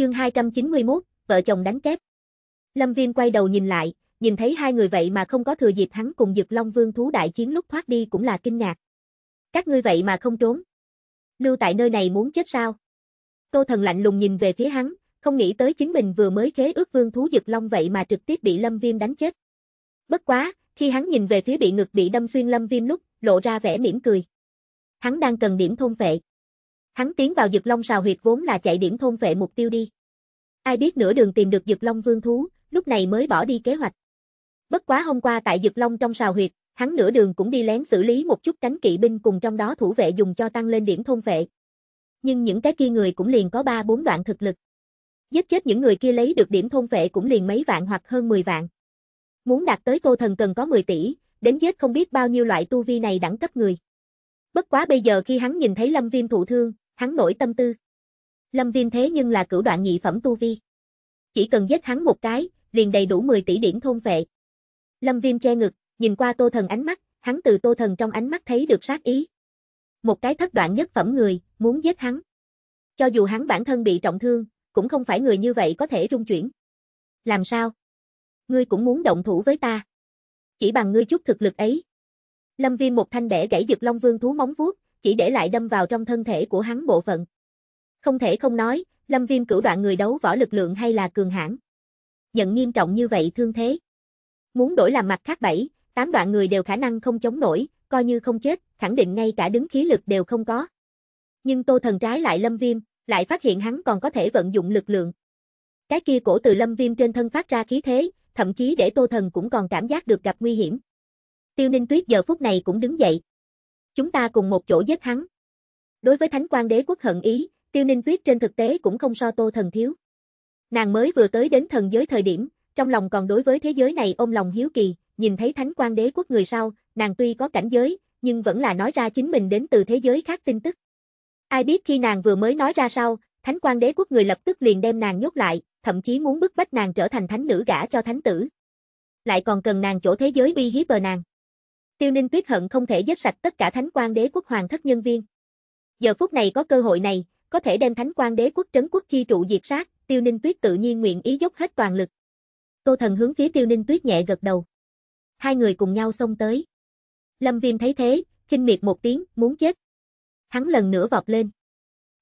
Chương 291, vợ chồng đánh kép. Lâm Viêm quay đầu nhìn lại, nhìn thấy hai người vậy mà không có thừa dịp hắn cùng Dực Long Vương thú đại chiến lúc thoát đi cũng là kinh ngạc. Các ngươi vậy mà không trốn. Lưu tại nơi này muốn chết sao? Tô Thần lạnh lùng nhìn về phía hắn, không nghĩ tới chính mình vừa mới khế ước vương thú Dực Long vậy mà trực tiếp bị Lâm Viêm đánh chết. Bất quá, khi hắn nhìn về phía bị ngực bị đâm xuyên Lâm Viêm lúc, lộ ra vẻ mỉm cười. Hắn đang cần điểm thôn phệ. Hắn tiến vào Dực Long Sào huyệt vốn là chạy điểm thôn vệ mục tiêu đi. Ai biết nửa đường tìm được Dực Long Vương thú, lúc này mới bỏ đi kế hoạch. Bất quá hôm qua tại Dực Long trong sào huyệt, hắn nửa đường cũng đi lén xử lý một chút cánh kỵ binh cùng trong đó thủ vệ dùng cho tăng lên điểm thôn vệ. Nhưng những cái kia người cũng liền có ba bốn đoạn thực lực. Giết chết những người kia lấy được điểm thôn vệ cũng liền mấy vạn hoặc hơn 10 vạn. Muốn đạt tới cô thần cần có 10 tỷ, đến giết không biết bao nhiêu loại tu vi này đẳng cấp người. Bất quá bây giờ khi hắn nhìn thấy Lâm Viêm thụ thương, hắn nổi tâm tư. Lâm Viêm thế nhưng là cửu đoạn nhị phẩm tu vi. Chỉ cần giết hắn một cái, liền đầy đủ 10 tỷ điểm thôn vệ. Lâm Viêm che ngực, nhìn qua Tô Thần ánh mắt, hắn từ Tô Thần trong ánh mắt thấy được sát ý. Một cái thất đoạn nhất phẩm người, muốn giết hắn. Cho dù hắn bản thân bị trọng thương, cũng không phải người như vậy có thể rung chuyển. Làm sao? Ngươi cũng muốn động thủ với ta. Chỉ bằng ngươi chút thực lực ấy, Lâm Viêm một thanh bẻ gãy giật Long Vương thú móng vuốt, chỉ để lại đâm vào trong thân thể của hắn bộ phận. Không thể không nói, Lâm Viêm cử đoạn người đấu võ lực lượng hay là cường hãn. Nhận nghiêm trọng như vậy thương thế. Muốn đổi làm mặt khác bảy, tám đoạn người đều khả năng không chống nổi, coi như không chết, khẳng định ngay cả đứng khí lực đều không có. Nhưng Tô Thần trái lại Lâm Viêm, lại phát hiện hắn còn có thể vận dụng lực lượng. Cái kia cổ từ Lâm Viêm trên thân phát ra khí thế, thậm chí để Tô Thần cũng còn cảm giác được gặp nguy hiểm. Tiêu Ninh Tuyết giờ phút này cũng đứng dậy. Chúng ta cùng một chỗ giết hắn. Đối với Thánh quan đế quốc hận ý, Tiêu Ninh Tuyết trên thực tế cũng không so Tô Thần thiếu. Nàng mới vừa tới đến thần giới thời điểm, trong lòng còn đối với thế giới này ôm lòng hiếu kỳ, nhìn thấy Thánh quan đế quốc người sau, nàng tuy có cảnh giới, nhưng vẫn là nói ra chính mình đến từ thế giới khác tin tức. Ai biết khi nàng vừa mới nói ra sau, Thánh quan đế quốc người lập tức liền đem nàng nhốt lại, thậm chí muốn bức bách nàng trở thành thánh nữ gả cho thánh tử. Lại còn cần nàng chỗ thế giới bi hiếp bờ nàng. Tiêu Ninh Tuyết hận không thể giết sạch tất cả Thánh Quan Đế quốc hoàng thất nhân viên. Giờ phút này có cơ hội này, có thể đem Thánh Quan Đế quốc trấn quốc chi trụ diệt sát, Tiêu Ninh Tuyết tự nhiên nguyện ý dốc hết toàn lực. Tô Thần hướng phía Tiêu Ninh Tuyết nhẹ gật đầu. Hai người cùng nhau xông tới. Lâm Viêm thấy thế, khinh miệt một tiếng, muốn chết. Hắn lần nữa vọt lên.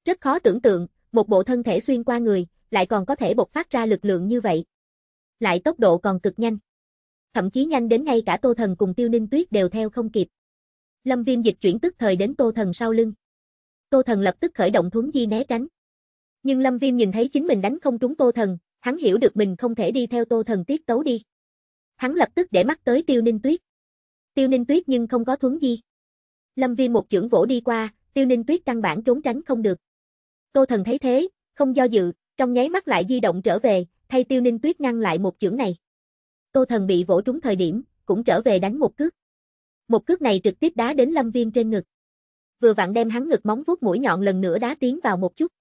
Rất khó tưởng tượng, một bộ thân thể xuyên qua người, lại còn có thể bộc phát ra lực lượng như vậy. Lại tốc độ còn cực nhanh thậm chí nhanh đến ngay cả Tô Thần cùng Tiêu Ninh Tuyết đều theo không kịp. Lâm Viêm dịch chuyển tức thời đến Tô Thần sau lưng. Tô Thần lập tức khởi động thuấn di né tránh. Nhưng Lâm Viêm nhìn thấy chính mình đánh không trúng Tô Thần, hắn hiểu được mình không thể đi theo Tô Thần tiết tấu đi. Hắn lập tức để mắt tới Tiêu Ninh Tuyết. Tiêu Ninh Tuyết nhưng không có thuấn di. Lâm Viêm một chưởng vỗ đi qua, Tiêu Ninh Tuyết căn bản trốn tránh không được. Tô Thần thấy thế, không do dự, trong nháy mắt lại di động trở về, thay Tiêu Ninh Tuyết ngăn lại một chưởng này. Tô Thần bị vỗ trúng thời điểm, cũng trở về đánh một cước. Một cước này trực tiếp đá đến Lâm Viêm trên ngực. Vừa vặn đem hắn ngực móng vuốt mũi nhọn lần nữa đá tiến vào một chút.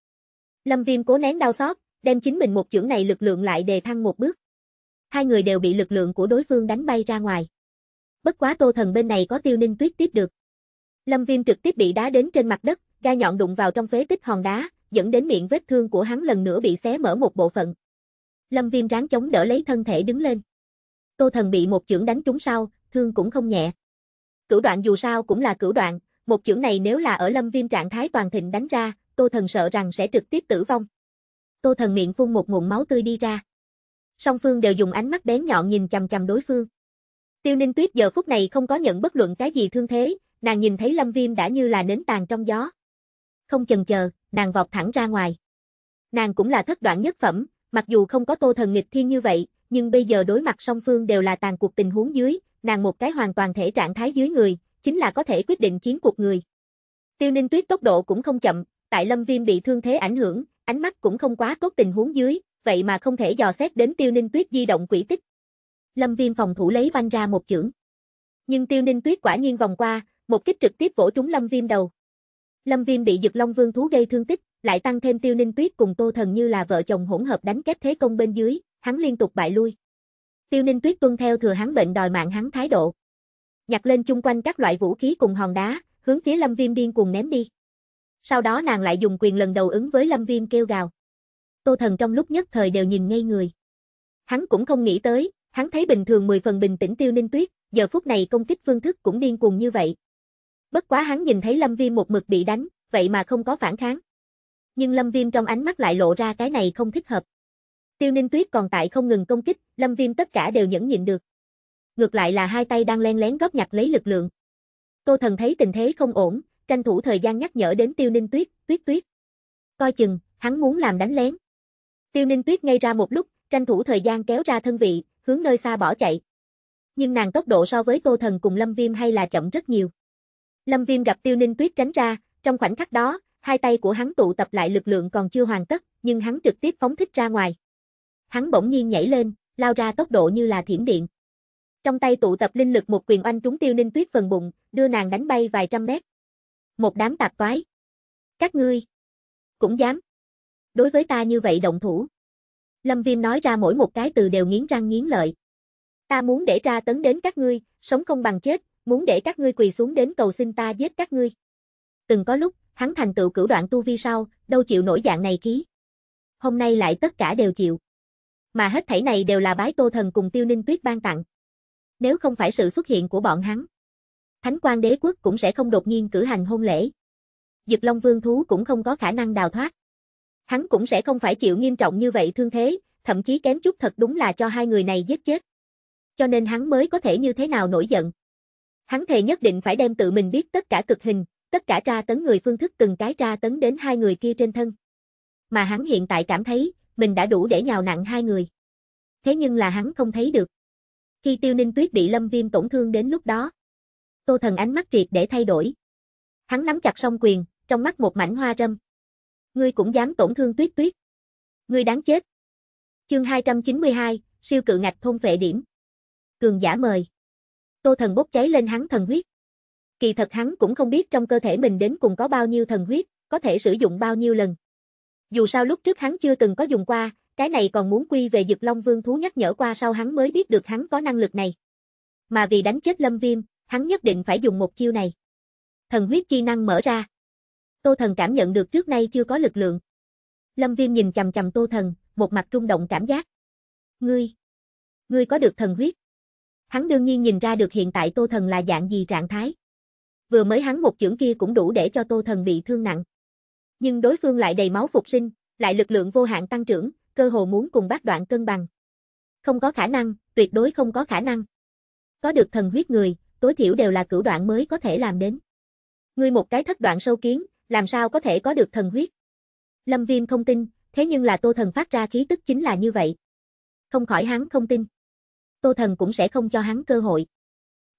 Lâm Viêm cố nén đau xót, đem chính mình một chưởng này lực lượng lại đề thăng một bước. Hai người đều bị lực lượng của đối phương đánh bay ra ngoài. Bất quá Tô Thần bên này có Tiêu Ninh Tuyết tiếp được. Lâm Viêm trực tiếp bị đá đến trên mặt đất, ga nhọn đụng vào trong phế tích hòn đá, dẫn đến miệng vết thương của hắn lần nữa bị xé mở một bộ phận. Lâm Viêm ráng chống đỡ lấy thân thể đứng lên. Tô Thần bị một chưởng đánh trúng sau, thương cũng không nhẹ. Cửu đoạn dù sao cũng là cửu đoạn, một chưởng này nếu là ở Lâm Viêm trạng thái toàn thịnh đánh ra, Tô Thần sợ rằng sẽ trực tiếp tử vong. Tô Thần miệng phun một ngụm máu tươi đi ra. Song phương đều dùng ánh mắt bén nhọn nhìn chằm chằm đối phương. Tiêu Ninh Tuyết giờ phút này không có nhận bất luận cái gì thương thế, nàng nhìn thấy Lâm Viêm đã như là nến tàn trong gió. Không chần chờ, nàng vọt thẳng ra ngoài. Nàng cũng là thất đoạn nhất phẩm, mặc dù không có Tô Thần nghịch thiên như vậy, nhưng bây giờ đối mặt song phương đều là tàn cuộc tình huống dưới, nàng một cái hoàn toàn thể trạng thái dưới người, chính là có thể quyết định chiến cuộc người. Tiêu Ninh Tuyết tốc độ cũng không chậm, tại Lâm Viêm bị thương thế ảnh hưởng, ánh mắt cũng không quá tốt tình huống dưới, vậy mà không thể dò xét đến Tiêu Ninh Tuyết di động quỹ tích. Lâm Viêm phòng thủ lấy banh ra một chưởng. Nhưng Tiêu Ninh Tuyết quả nhiên vòng qua, một kích trực tiếp vỗ trúng Lâm Viêm đầu. Lâm Viêm bị Dực Long Vương thú gây thương tích, lại tăng thêm Tiêu Ninh Tuyết cùng Tô Thần như là vợ chồng hỗn hợp đánh kép thế công bên dưới, hắn liên tục bại lui. Tiêu Ninh Tuyết tuân theo thừa hắn bệnh đòi mạng hắn thái độ. Nhặt lên chung quanh các loại vũ khí cùng hòn đá, hướng phía Lâm Viêm điên cuồng ném đi. Sau đó nàng lại dùng quyền lần đầu ứng với Lâm Viêm kêu gào. Tô Thần trong lúc nhất thời đều nhìn ngây người. Hắn cũng không nghĩ tới, hắn thấy bình thường 10 phần bình tĩnh Tiêu Ninh Tuyết, giờ phút này công kích phương thức cũng điên cuồng như vậy. Bất quá hắn nhìn thấy Lâm Viêm một mực bị đánh, vậy mà không có phản kháng. Nhưng Lâm Viêm trong ánh mắt lại lộ ra cái này không thích hợp. Tiêu Ninh Tuyết còn tại không ngừng công kích, Lâm Viêm tất cả đều nhẫn nhịn được. Ngược lại là hai tay đang len lén góp nhặt lấy lực lượng. Tô Thần thấy tình thế không ổn, tranh thủ thời gian nhắc nhở đến Tiêu Ninh Tuyết, Tuyết Tuyết. Coi chừng, hắn muốn làm đánh lén. Tiêu Ninh Tuyết ngay ra một lúc, tranh thủ thời gian kéo ra thân vị, hướng nơi xa bỏ chạy. Nhưng nàng tốc độ so với Tô Thần cùng Lâm Viêm hay là chậm rất nhiều. Lâm Viêm gặp Tiêu Ninh Tuyết tránh ra, trong khoảnh khắc đó, hai tay của hắn tụ tập lại lực lượng còn chưa hoàn tất, nhưng hắn trực tiếp phóng thích ra ngoài. Hắn bỗng nhiên nhảy lên, lao ra tốc độ như là thiểm điện. Trong tay tụ tập linh lực một quyền oanh trúng Tiêu Ninh Tuyết phần bụng, đưa nàng đánh bay vài trăm mét. Một đám tạp toái. Các ngươi cũng dám đối với ta như vậy động thủ. Lâm Viêm nói ra mỗi một cái từ đều nghiến răng nghiến lợi. Ta muốn để ra tấn đến các ngươi, sống không bằng chết, muốn để các ngươi quỳ xuống đến cầu xin ta giết các ngươi. Từng có lúc, hắn thành tựu cửu đoạn tu vi sau, đâu chịu nổi dạng này khí. Hôm nay lại tất cả đều chịu mà hết thảy này đều là bái Tô Thần cùng Tiêu Ninh Tuyết ban tặng. Nếu không phải sự xuất hiện của bọn hắn, Thánh quan đế quốc cũng sẽ không đột nhiên cử hành hôn lễ. Dực Long Vương thú cũng không có khả năng đào thoát. Hắn cũng sẽ không phải chịu nghiêm trọng như vậy thương thế, thậm chí kém chút thật đúng là cho hai người này giết chết. Cho nên hắn mới có thể như thế nào nổi giận. Hắn thề nhất định phải đem tự mình biết tất cả cực hình, tất cả tra tấn người phương thức từng cái tra tấn đến hai người kia trên thân. Mà hắn hiện tại cảm thấy, mình đã đủ để nhào nặng hai người. Thế nhưng là hắn không thấy được. Khi tiêu ninh tuyết bị lâm viêm tổn thương đến lúc đó, tô thần ánh mắt triệt để thay đổi. Hắn nắm chặt song quyền, trong mắt một mảnh hoa râm. Ngươi cũng dám tổn thương tuyết tuyết. Ngươi đáng chết. Chương 292, siêu cự ngạch thôn vệ điểm. Cường giả mời. Tô thần bốc cháy lên hắn thần huyết. Kỳ thật hắn cũng không biết trong cơ thể mình đến cùng có bao nhiêu thần huyết, có thể sử dụng bao nhiêu lần. Dù sao lúc trước hắn chưa từng có dùng qua, cái này còn muốn quy về Dực Long Vương thú nhắc nhở qua sau hắn mới biết được hắn có năng lực này. Mà vì đánh chết Lâm Viêm, hắn nhất định phải dùng một chiêu này. Thần huyết chi năng mở ra. Tô Thần cảm nhận được trước nay chưa có lực lượng. Lâm Viêm nhìn chằm chằm Tô Thần, một mặt rung động cảm giác. Ngươi, ngươi có được thần huyết. Hắn đương nhiên nhìn ra được hiện tại Tô Thần là dạng gì trạng thái. Vừa mới hắn một chưởng kia cũng đủ để cho Tô Thần bị thương nặng nhưng đối phương lại đầy máu phục sinh, lại lực lượng vô hạn tăng trưởng, cơ hồ muốn cùng bác đoạn cân bằng. Không có khả năng, tuyệt đối không có khả năng. Có được thần huyết người, tối thiểu đều là cửu đoạn mới có thể làm đến. Ngươi một cái thất đoạn sâu kiến, làm sao có thể có được thần huyết? Lâm Viêm không tin, thế nhưng là Tô Thần phát ra khí tức chính là như vậy. Không khỏi hắn không tin. Tô Thần cũng sẽ không cho hắn cơ hội.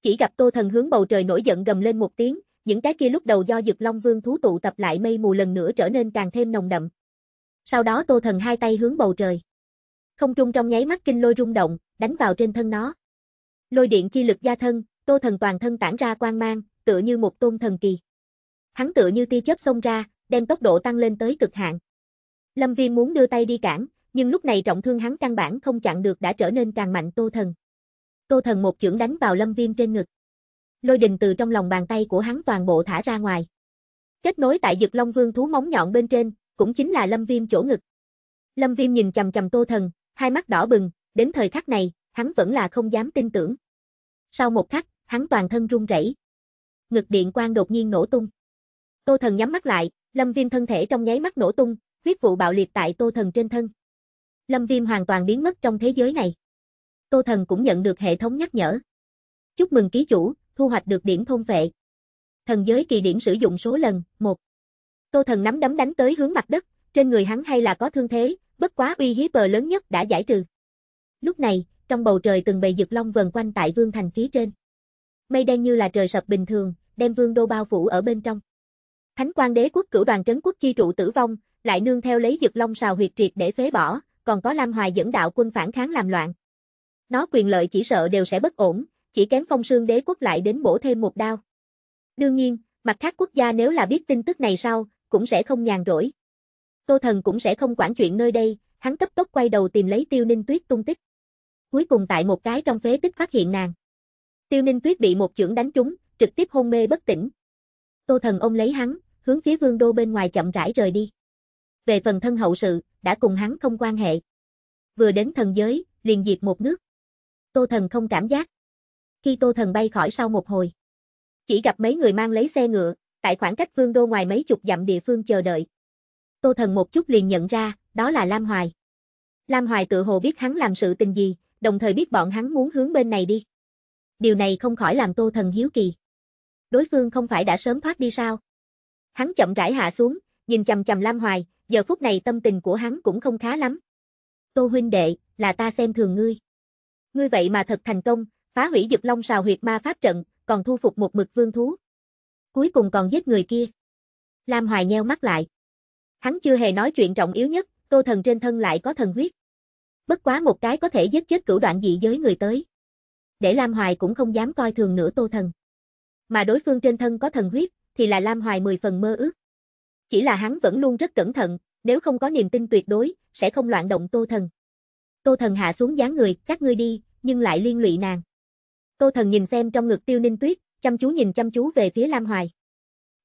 Chỉ gặp Tô Thần hướng bầu trời nổi giận gầm lên một tiếng, những cái kia lúc đầu do dực long vương thú tụ tập lại mây mù lần nữa trở nên càng thêm nồng đậm. Sau đó tô thần hai tay hướng bầu trời. Không trung trong nháy mắt kinh lôi rung động, đánh vào trên thân nó. Lôi điện chi lực gia thân, tô thần toàn thân tản ra quang mang, tựa như một tôn thần kỳ. Hắn tựa như tia chớp xông ra, đem tốc độ tăng lên tới cực hạn. Lâm viêm muốn đưa tay đi cản, nhưng lúc này trọng thương hắn căn bản không chặn được đã trở nên càng mạnh Tô Thần. Tô Thần một chưởng đánh vào Lâm Viêm trên ngực lôi đình từ trong lòng bàn tay của hắn toàn bộ thả ra ngoài. Kết nối tại Dực Long Vương thú móng nhọn bên trên, cũng chính là Lâm Viêm chỗ ngực. Lâm Viêm nhìn chằm chằm Tô Thần, hai mắt đỏ bừng, đến thời khắc này, hắn vẫn là không dám tin tưởng. Sau một khắc, hắn toàn thân run rẩy. Ngực điện quang đột nhiên nổ tung. Tô Thần nhắm mắt lại, Lâm Viêm thân thể trong nháy mắt nổ tung, huyết vụ bạo liệt tại Tô Thần trên thân. Lâm Viêm hoàn toàn biến mất trong thế giới này. Tô Thần cũng nhận được hệ thống nhắc nhở. Chúc mừng ký chủ, thu hoạch được điểm thôn vệ. Thần giới kỳ điểm sử dụng số lần, 1. Tô thần nắm đấm đánh tới hướng mặt đất, trên người hắn hay là có thương thế, bất quá uy hiếp bờ lớn nhất đã giải trừ. Lúc này, trong bầu trời từng bầy dược long vần quanh tại vương thành phía trên. Mây đen như là trời sập bình thường, đem vương đô bao phủ ở bên trong. Thánh quan đế quốc cửu đoàn trấn quốc chi trụ tử vong, lại nương theo lấy dược long xào huyệt triệt để phế bỏ, còn có Lam Hoài dẫn đạo quân phản kháng làm loạn. Nó quyền lợi chỉ sợ đều sẽ bất ổn, chỉ kém phong sương đế quốc lại đến bổ thêm một đao. Đương nhiên, mặt khác quốc gia nếu là biết tin tức này sau, cũng sẽ không nhàn rỗi. Tô Thần cũng sẽ không quản chuyện nơi đây, hắn cấp tốc quay đầu tìm lấy Tiêu Ninh Tuyết tung tích. Cuối cùng tại một cái trong phế tích phát hiện nàng. Tiêu Ninh Tuyết bị một chưởng đánh trúng, trực tiếp hôn mê bất tỉnh. Tô Thần ôm lấy hắn, hướng phía vương đô bên ngoài chậm rãi rời đi. Về phần thân hậu sự, đã cùng hắn không quan hệ. Vừa đến thần giới, liền diệt một nước. Tô Thần không cảm giác, khi Tô Thần bay khỏi sau một hồi. Chỉ gặp mấy người mang lấy xe ngựa, tại khoảng cách vương đô ngoài mấy chục dặm địa phương chờ đợi. Tô Thần một chút liền nhận ra, đó là Lam Hoài. Lam Hoài tự hồ biết hắn làm sự tình gì, đồng thời biết bọn hắn muốn hướng bên này đi. Điều này không khỏi làm Tô Thần hiếu kỳ. Đối phương không phải đã sớm thoát đi sao? Hắn chậm rãi hạ xuống, nhìn chầm chầm Lam Hoài, giờ phút này tâm tình của hắn cũng không khá lắm. Tô huynh đệ, là ta xem thường ngươi. Ngươi vậy mà thật thành công, phá hủy dực long sào huyệt ma pháp trận, còn thu phục một mực vương thú. Cuối cùng còn giết người kia. Lam Hoài nheo mắt lại. Hắn chưa hề nói chuyện trọng yếu nhất, tô thần trên thân lại có thần huyết. Bất quá một cái có thể giết chết cửu đoạn dị giới người tới. Để Lam Hoài cũng không dám coi thường nữa tô thần. Mà đối phương trên thân có thần huyết, thì là Lam Hoài mười phần mơ ước. Chỉ là hắn vẫn luôn rất cẩn thận, nếu không có niềm tin tuyệt đối, sẽ không loạn động tô thần. Tô thần hạ xuống dáng người, các ngươi đi, nhưng lại liên lụy nàng. Tô Thần nhìn xem trong ngực Tiêu Ninh Tuyết, chăm chú nhìn chăm chú về phía Lam Hoài.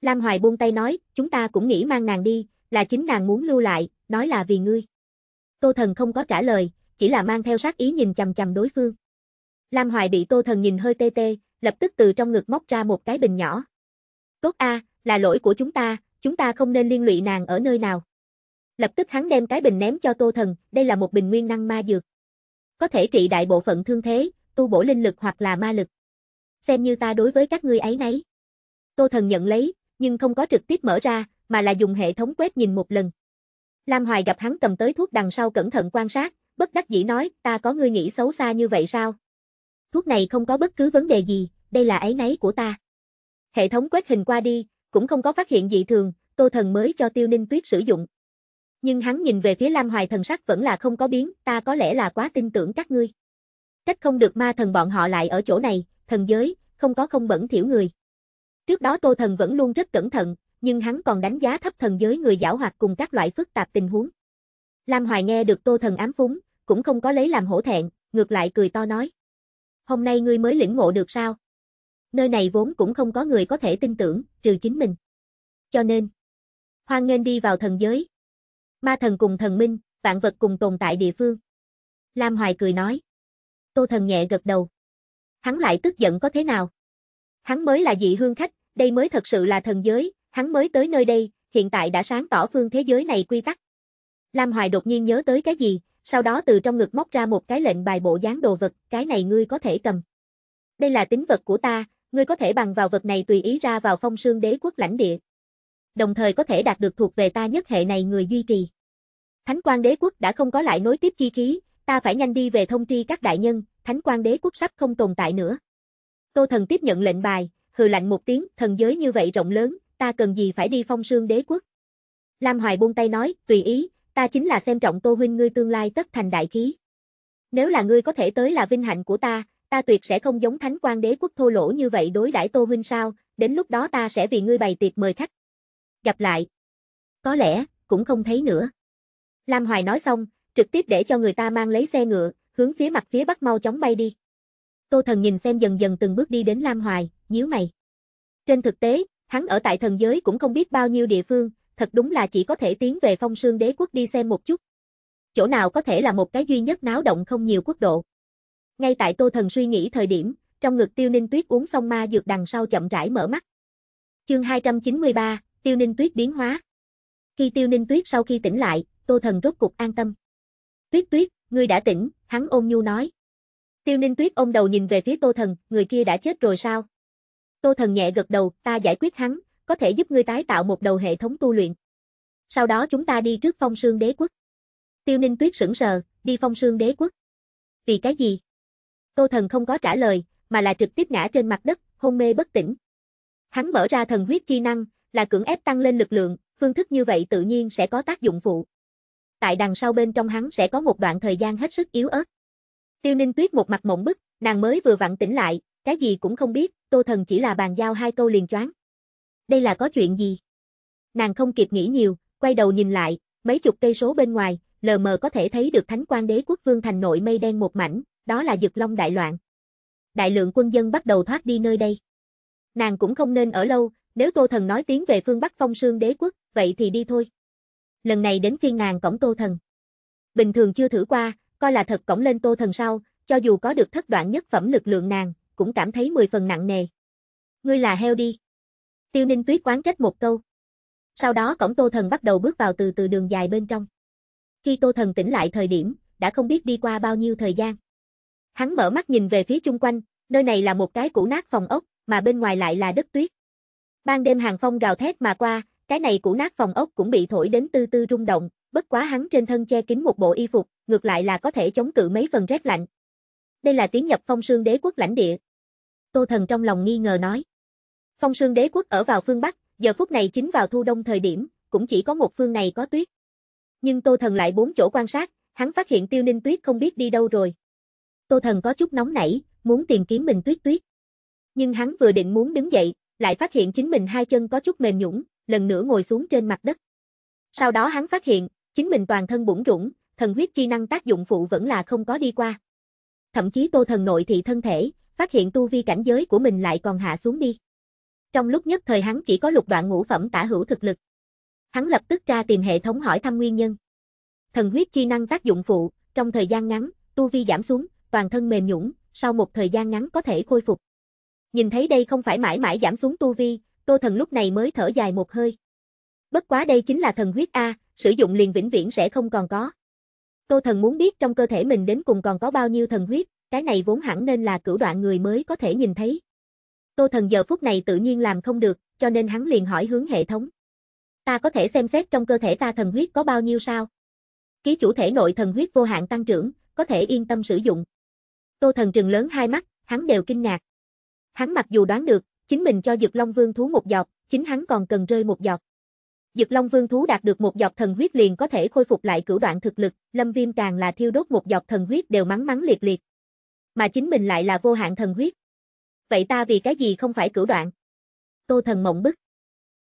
Lam Hoài buông tay nói, chúng ta cũng nghĩ mang nàng đi, là chính nàng muốn lưu lại, nói là vì ngươi. Tô Thần không có trả lời, chỉ là mang theo sát ý nhìn chầm chầm đối phương. Lam Hoài bị Tô Thần nhìn hơi tê tê, lập tức từ trong ngực móc ra một cái bình nhỏ. Tốt a, là lỗi của chúng ta, chúng ta không nên liên lụy nàng ở nơi nào. Lập tức hắn đem cái bình ném cho Tô Thần, đây là một bình nguyên năng ma dược. Có thể trị đại bộ phận thương thế, tu bổ linh lực hoặc là ma lực. Xem như ta đối với các ngươi ấy nấy. Tô Thần nhận lấy, nhưng không có trực tiếp mở ra, mà là dùng hệ thống quét nhìn một lần. Lam Hoài gặp hắn cầm tới thuốc đằng sau cẩn thận quan sát, bất đắc dĩ nói, ta có ngươi nghĩ xấu xa như vậy sao? Thuốc này không có bất cứ vấn đề gì, đây là ấy nấy của ta. Hệ thống quét hình qua đi, cũng không có phát hiện dị thường, Tô Thần mới cho Tiêu Ninh Tuyết sử dụng. Nhưng hắn nhìn về phía Lam Hoài thần sắc vẫn là không có biến, ta có lẽ là quá tin tưởng các ngươi. Trách không được ma thần bọn họ lại ở chỗ này, thần giới, không có không bẩn thiểu người. Trước đó Tô Thần vẫn luôn rất cẩn thận, nhưng hắn còn đánh giá thấp thần giới người giảo hoạt cùng các loại phức tạp tình huống. Lam Hoài nghe được Tô Thần ám phúng, cũng không có lấy làm hổ thẹn, ngược lại cười to nói. Hôm nay ngươi mới lĩnh ngộ được sao? Nơi này vốn cũng không có người có thể tin tưởng, trừ chính mình. Cho nên, hoan nghênh đi vào thần giới. Ma thần cùng thần minh, vạn vật cùng tồn tại địa phương. Lam Hoài cười nói. Tô Thần nhẹ gật đầu. Hắn lại tức giận có thế nào? Hắn mới là dị hương khách, đây mới thật sự là thần giới, hắn mới tới nơi đây, hiện tại đã sáng tỏ phương thế giới này quy tắc. Lam Hoài đột nhiên nhớ tới cái gì, sau đó từ trong ngực móc ra một cái lệnh bài bộ dáng đồ vật, cái này ngươi có thể cầm. Đây là tính vật của ta, ngươi có thể bằng vào vật này tùy ý ra vào phong sương đế quốc lãnh địa. Đồng thời có thể đạt được thuộc về ta nhất hệ này người duy trì. Thánh quan đế quốc đã không có lại nối tiếp chi khí, ta phải nhanh đi về thông tri các đại nhân, thánh quan đế quốc sắp không tồn tại nữa. Tô thần tiếp nhận lệnh bài, hừ lạnh một tiếng, thần giới như vậy rộng lớn, ta cần gì phải đi phong sương đế quốc. Lam Hoài buông tay nói, tùy ý, ta chính là xem trọng Tô huynh ngươi tương lai tất thành đại khí. Nếu là ngươi có thể tới là vinh hạnh của ta, ta tuyệt sẽ không giống thánh quan đế quốc thô lỗ như vậy đối đãi Tô huynh sao, đến lúc đó ta sẽ vì ngươi bày tiệc mời khách. Gặp lại. Có lẽ, cũng không thấy nữa. Lam Hoài nói xong, trực tiếp để cho người ta mang lấy xe ngựa, hướng phía mặt phía bắc mau chóng bay đi. Tô Thần nhìn xem dần dần từng bước đi đến Lam Hoài, nhíu mày. Trên thực tế, hắn ở tại thần giới cũng không biết bao nhiêu địa phương, thật đúng là chỉ có thể tiến về phong sương đế quốc đi xem một chút. Chỗ nào có thể là một cái duy nhất náo động không nhiều quốc độ. Ngay tại Tô Thần suy nghĩ thời điểm, trong ngực Tiêu Ninh Tuyết uống xong ma dược đằng sau chậm rãi mở mắt. Chương 293, Tiêu Ninh Tuyết biến hóa. Khi Tiêu Ninh Tuyết sau khi tỉnh lại, Tô Thần rốt cục an tâm. Tuyết tuyết, ngươi đã tỉnh, hắn ôn nhu nói. Tiêu ninh tuyết ôm đầu nhìn về phía tô thần, người kia đã chết rồi sao? Tô thần nhẹ gật đầu, ta giải quyết hắn, có thể giúp ngươi tái tạo một đầu hệ thống tu luyện. Sau đó chúng ta đi trước phong sương đế quốc. Tiêu ninh tuyết sững sờ, đi phong sương đế quốc. Vì cái gì? Tô thần không có trả lời, mà là trực tiếp ngã trên mặt đất, hôn mê bất tỉnh. Hắn mở ra thần huyết chi năng, là cưỡng ép tăng lên lực lượng, phương thức như vậy tự nhiên sẽ có tác dụng phụ tại đằng sau bên trong hắn sẽ có một đoạn thời gian hết sức yếu ớt. Tiêu Ninh Tuyết một mặt mộng bức, nàng mới vừa vặn tỉnh lại, cái gì cũng không biết, Tô Thần chỉ là bàn giao hai câu liền choáng. Đây là có chuyện gì? Nàng không kịp nghĩ nhiều, quay đầu nhìn lại, mấy chục cây số bên ngoài, lờ mờ có thể thấy được Thánh quan Đế quốc vương thành nội mây đen một mảnh, đó là Dực Long đại loạn. Đại lượng quân dân bắt đầu thoát đi nơi đây. Nàng cũng không nên ở lâu, nếu Tô Thần nói tiếng về phương Bắc Phong Sương Đế quốc, vậy thì đi thôi lần này đến phiên nàng cổng Tô Thần. Bình thường chưa thử qua, coi là thật cổng lên Tô Thần sau, cho dù có được thất đoạn nhất phẩm lực lượng nàng, cũng cảm thấy mười phần nặng nề. Ngươi là heo đi. Tiêu Ninh Tuyết quán trách một câu. Sau đó cổng Tô Thần bắt đầu bước vào từ từ đường dài bên trong. Khi Tô Thần tỉnh lại thời điểm, đã không biết đi qua bao nhiêu thời gian. Hắn mở mắt nhìn về phía chung quanh, nơi này là một cái cũ nát phòng ốc, mà bên ngoài lại là đất tuyết. Ban đêm hàng phong gào thét mà qua, cái này cũ nát phòng ốc cũng bị thổi đến tư tư rung động, bất quá hắn trên thân che kín một bộ y phục, ngược lại là có thể chống cự mấy phần rét lạnh. Đây là tiến nhập phong sương đế quốc lãnh địa. Tô Thần trong lòng nghi ngờ nói. Phong sương đế quốc ở vào phương Bắc, giờ phút này chính vào thu đông thời điểm, cũng chỉ có một phương này có tuyết. Nhưng Tô Thần lại bốn chỗ quan sát, hắn phát hiện tiêu ninh tuyết không biết đi đâu rồi. Tô Thần có chút nóng nảy, muốn tìm kiếm mình tuyết tuyết. Nhưng hắn vừa định muốn đứng dậy, lại phát hiện chính mình hai chân có chút mềm nhũng, lần nữa ngồi xuống trên mặt đất. Sau đó hắn phát hiện, chính mình toàn thân bủng rủng, thần huyết chi năng tác dụng phụ vẫn là không có đi qua. Thậm chí Tô Thần nội thị thân thể, phát hiện tu vi cảnh giới của mình lại còn hạ xuống đi. Trong lúc nhất thời hắn chỉ có lục đoạn ngũ phẩm tả hữu thực lực. Hắn lập tức ra tìm hệ thống hỏi thăm nguyên nhân. Thần huyết chi năng tác dụng phụ, trong thời gian ngắn, tu vi giảm xuống, toàn thân mềm nhũng, sau một thời gian ngắn có thể khôi phục. Nhìn thấy đây không phải mãi mãi giảm xuống tu vi, Tô Thần lúc này mới thở dài một hơi. Bất quá đây chính là thần huyết A, sử dụng liền vĩnh viễn sẽ không còn có. Tô Thần muốn biết trong cơ thể mình đến cùng còn có bao nhiêu thần huyết, cái này vốn hẳn nên là cửu đoạn người mới có thể nhìn thấy. Tô Thần giờ phút này tự nhiên làm không được, cho nên hắn liền hỏi hướng hệ thống. Ta có thể xem xét trong cơ thể ta thần huyết có bao nhiêu sao? Ký chủ thể nội thần huyết vô hạn tăng trưởng, có thể yên tâm sử dụng. Tô Thần trừng lớn hai mắt, hắn đều kinh ngạc. Hắn mặc dù đoán được, chính mình cho Dực Long Vương thú một giọt, chính hắn còn cần rơi một giọt. Dực Long Vương thú đạt được một giọt thần huyết liền có thể khôi phục lại cửu đoạn thực lực, Lâm Viêm càng là thiêu đốt một giọt thần huyết đều mắng mắng liệt liệt. Mà chính mình lại là vô hạn thần huyết. Vậy ta vì cái gì không phải cửu đoạn? Tô Thần mộng bức.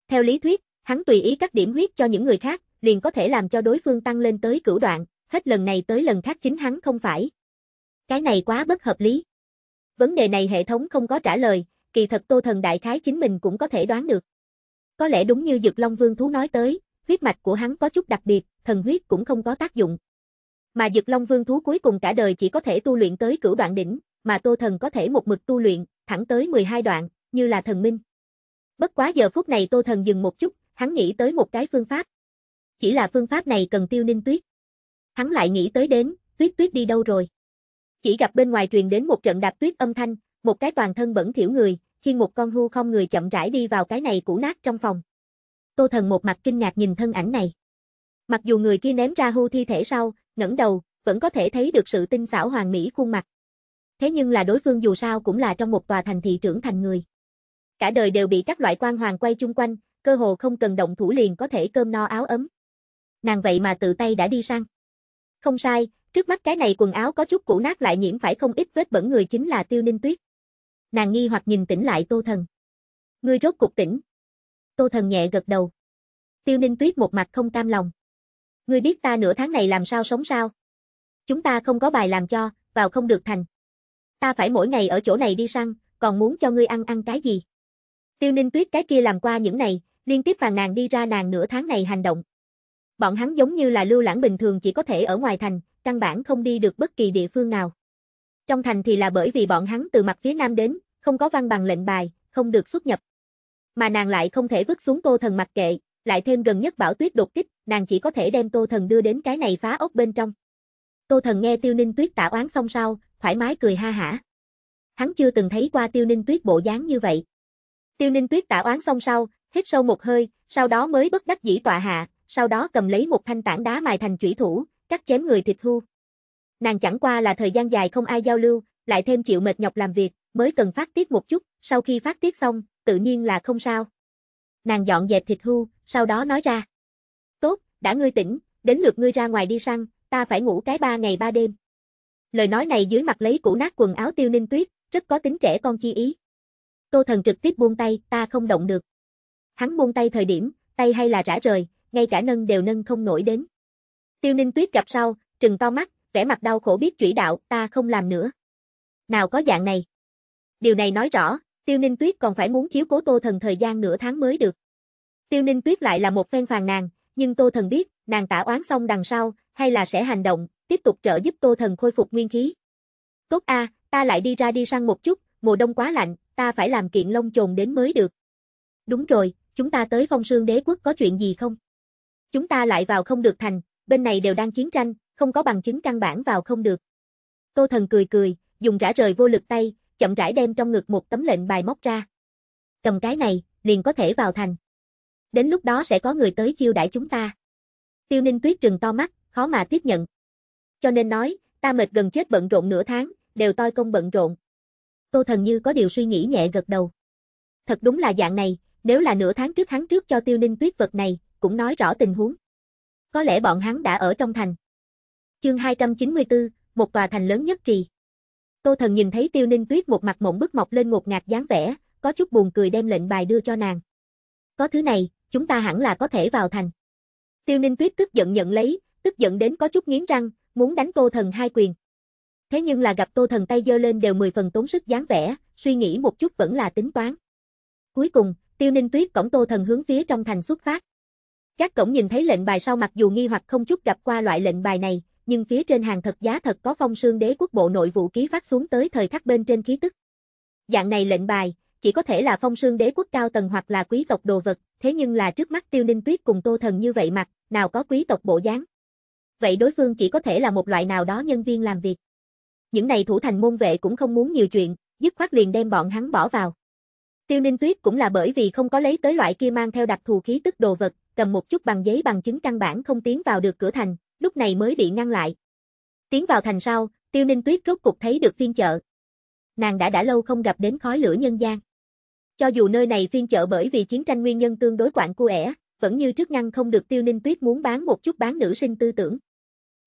Theo lý thuyết, hắn tùy ý các điểm huyết cho những người khác, liền có thể làm cho đối phương tăng lên tới cửu đoạn, hết lần này tới lần khác chính hắn không phải. Cái này quá bất hợp lý. Vấn đề này hệ thống không có trả lời, kỳ thật Tô Thần đại khái chính mình cũng có thể đoán được. Có lẽ đúng như Dực Long Vương Thú nói tới, huyết mạch của hắn có chút đặc biệt, thần huyết cũng không có tác dụng. Mà Dực Long Vương Thú cuối cùng cả đời chỉ có thể tu luyện tới cửu đoạn đỉnh, mà Tô Thần có thể một mực tu luyện, thẳng tới 12 đoạn, như là thần minh. Bất quá giờ phút này Tô Thần dừng một chút, hắn nghĩ tới một cái phương pháp. Chỉ là phương pháp này cần tiêu ninh tuyết. Hắn lại nghĩ tới đến, tuyết tuyết đi đâu rồi? Chỉ gặp bên ngoài truyền đến một trận đạp tuyết âm thanh, một cái toàn thân bẩn thiểu người, khi một con hưu không người chậm rãi đi vào cái này cũ nát trong phòng. Tô Thần một mặt kinh ngạc nhìn thân ảnh này. Mặc dù người kia ném ra hưu thi thể sau, ngẩng đầu, vẫn có thể thấy được sự tinh xảo hoàn mỹ khuôn mặt. Thế nhưng là đối phương dù sao cũng là trong một tòa thành thị trưởng thành người. Cả đời đều bị các loại quan hoàng quay chung quanh, cơ hồ không cần động thủ liền có thể cơm no áo ấm. Nàng vậy mà tự tay đã đi sang. Không sai, trước mắt cái này quần áo có chút cũ nát lại nhiễm phải không ít vết bẩn người chính là Tiêu Ninh Tuyết. Nàng nghi hoặc nhìn tỉnh lại Tô Thần. Ngươi rốt cục tỉnh. Tô Thần nhẹ gật đầu. Tiêu Ninh Tuyết một mặt không cam lòng. Ngươi biết ta nửa tháng này làm sao sống sao? Chúng ta không có bài làm cho, vào không được thành. Ta phải mỗi ngày ở chỗ này đi săn, còn muốn cho ngươi ăn ăn cái gì? Tiêu Ninh Tuyết cái kia làm qua những này, liên tiếp phàn nàng đi ra nàng nửa tháng này hành động. Bọn hắn giống như là lưu lãng bình thường chỉ có thể ở ngoài thành, căn bản không đi được bất kỳ địa phương nào. Trong thành thì là bởi vì bọn hắn từ mặt phía nam đến, không có văn bằng lệnh bài, không được xuất nhập. Mà nàng lại không thể vứt xuống Tô Thần mặc kệ, lại thêm gần nhất bảo tuyết đột kích, nàng chỉ có thể đem Tô Thần đưa đến cái này phá ốc bên trong. Tô Thần nghe Tiêu Ninh Tuyết tả oán xong sau, thoải mái cười ha hả. Hắn chưa từng thấy qua Tiêu Ninh Tuyết bộ dáng như vậy. Tiêu Ninh Tuyết tả oán xong sau, hít sâu một hơi, sau đó mới bất đắc dĩ tọa hạ, sau đó cầm lấy một thanh tảng đá mài thành chủy thủ, cắt chém người thịt thu Nàng chẳng qua là thời gian dài không ai giao lưu, lại thêm chịu mệt nhọc làm việc, mới cần phát tiết một chút, sau khi phát tiết xong, tự nhiên là không sao. Nàng dọn dẹp thịt hưu, sau đó nói ra. Tốt, đã ngươi tỉnh, đến lượt ngươi ra ngoài đi săn, ta phải ngủ cái ba ngày ba đêm. Lời nói này dưới mặt lấy củ nát quần áo tiêu ninh tuyết, rất có tính trẻ con chi ý. Tô thần trực tiếp buông tay, ta không động được. Hắn buông tay thời điểm, tay hay là rã rời, ngay cả nâng đều nâng không nổi đến. Tiêu ninh tuyết gặp sau, trừng to mắt, vẻ mặt đau khổ biết chủy đạo, ta không làm nữa. Nào có dạng này. Điều này nói rõ, Tiêu Ninh Tuyết còn phải muốn chiếu cố Tô Thần thời gian nửa tháng mới được. Tiêu Ninh Tuyết lại là một phen phàn nàng, nhưng Tô Thần biết, nàng tả oán xong đằng sau, hay là sẽ hành động, tiếp tục trợ giúp Tô Thần khôi phục nguyên khí. Tốt a, ta lại đi ra đi săn một chút, mùa đông quá lạnh, ta phải làm kiện lông trồn đến mới được. Đúng rồi, chúng ta tới phong sương đế quốc có chuyện gì không? Chúng ta lại vào không được thành, bên này đều đang chiến tranh, không có bằng chứng căn bản vào không được. Tô thần cười cười, dùng rã rời vô lực tay, chậm rãi đem trong ngực một tấm lệnh bài móc ra. Cầm cái này, liền có thể vào thành. Đến lúc đó sẽ có người tới chiêu đãi chúng ta. Tiêu Ninh Tuyết trừng to mắt, khó mà tiếp nhận. Cho nên nói, ta mệt gần chết bận rộn nửa tháng, đều toi công bận rộn. Tô Thần như có điều suy nghĩ nhẹ gật đầu. Thật đúng là dạng này, nếu là nửa tháng trước hắn trước cho Tiêu Ninh Tuyết vật này, cũng nói rõ tình huống. Có lẽ bọn hắn đã ở trong thành. Chương 294, một tòa thành lớn nhất trì. Tô Thần nhìn thấy Tiêu Ninh Tuyết một mặt mộng bức mọc lên ngột ngạt dáng vẻ, có chút buồn cười đem lệnh bài đưa cho nàng. Có thứ này, chúng ta hẳn là có thể vào thành. Tiêu Ninh Tuyết tức giận nhận lấy, tức giận đến có chút nghiến răng, muốn đánh Tô Thần hai quyền. Thế nhưng là gặp Tô Thần tay giơ lên đều mười phần tốn sức dáng vẻ, suy nghĩ một chút vẫn là tính toán. Cuối cùng, Tiêu Ninh Tuyết cổng Tô Thần hướng phía trong thành xuất phát. Các cổng nhìn thấy lệnh bài sau mặc dù nghi hoặc không chút gặp qua loại lệnh bài này, nhưng phía trên hàng thật giá thật có phong sương đế quốc bộ nội vụ ký phát xuống tới thời khắc bên trên khí tức. Dạng này lệnh bài, chỉ có thể là phong sương đế quốc cao tầng hoặc là quý tộc đồ vật, thế nhưng là trước mắt tiêu ninh tuyết cùng tô thần như vậy mặt, nào có quý tộc bộ dáng. Vậy đối phương chỉ có thể là một loại nào đó nhân viên làm việc. Những này thủ thành môn vệ cũng không muốn nhiều chuyện, dứt khoát liền đem bọn hắn bỏ vào. Tiêu ninh tuyết cũng là bởi vì không có lấy tới loại kia mang theo đặc thù khí tức đồ vật, cầm một chút bằng giấy bằng chứng căn bản không tiến vào được cửa thành, lúc này mới bị ngăn lại. Tiến vào thành sau, tiêu ninh tuyết rốt cục thấy được phiên chợ. Nàng đã đã lâu không gặp đến khói lửa nhân gian. Cho dù nơi này phiên chợ bởi vì chiến tranh nguyên nhân tương đối quạng cua ẻ, vẫn như trước ngăn không được tiêu ninh tuyết muốn bán một chút bán nữ sinh tư tưởng.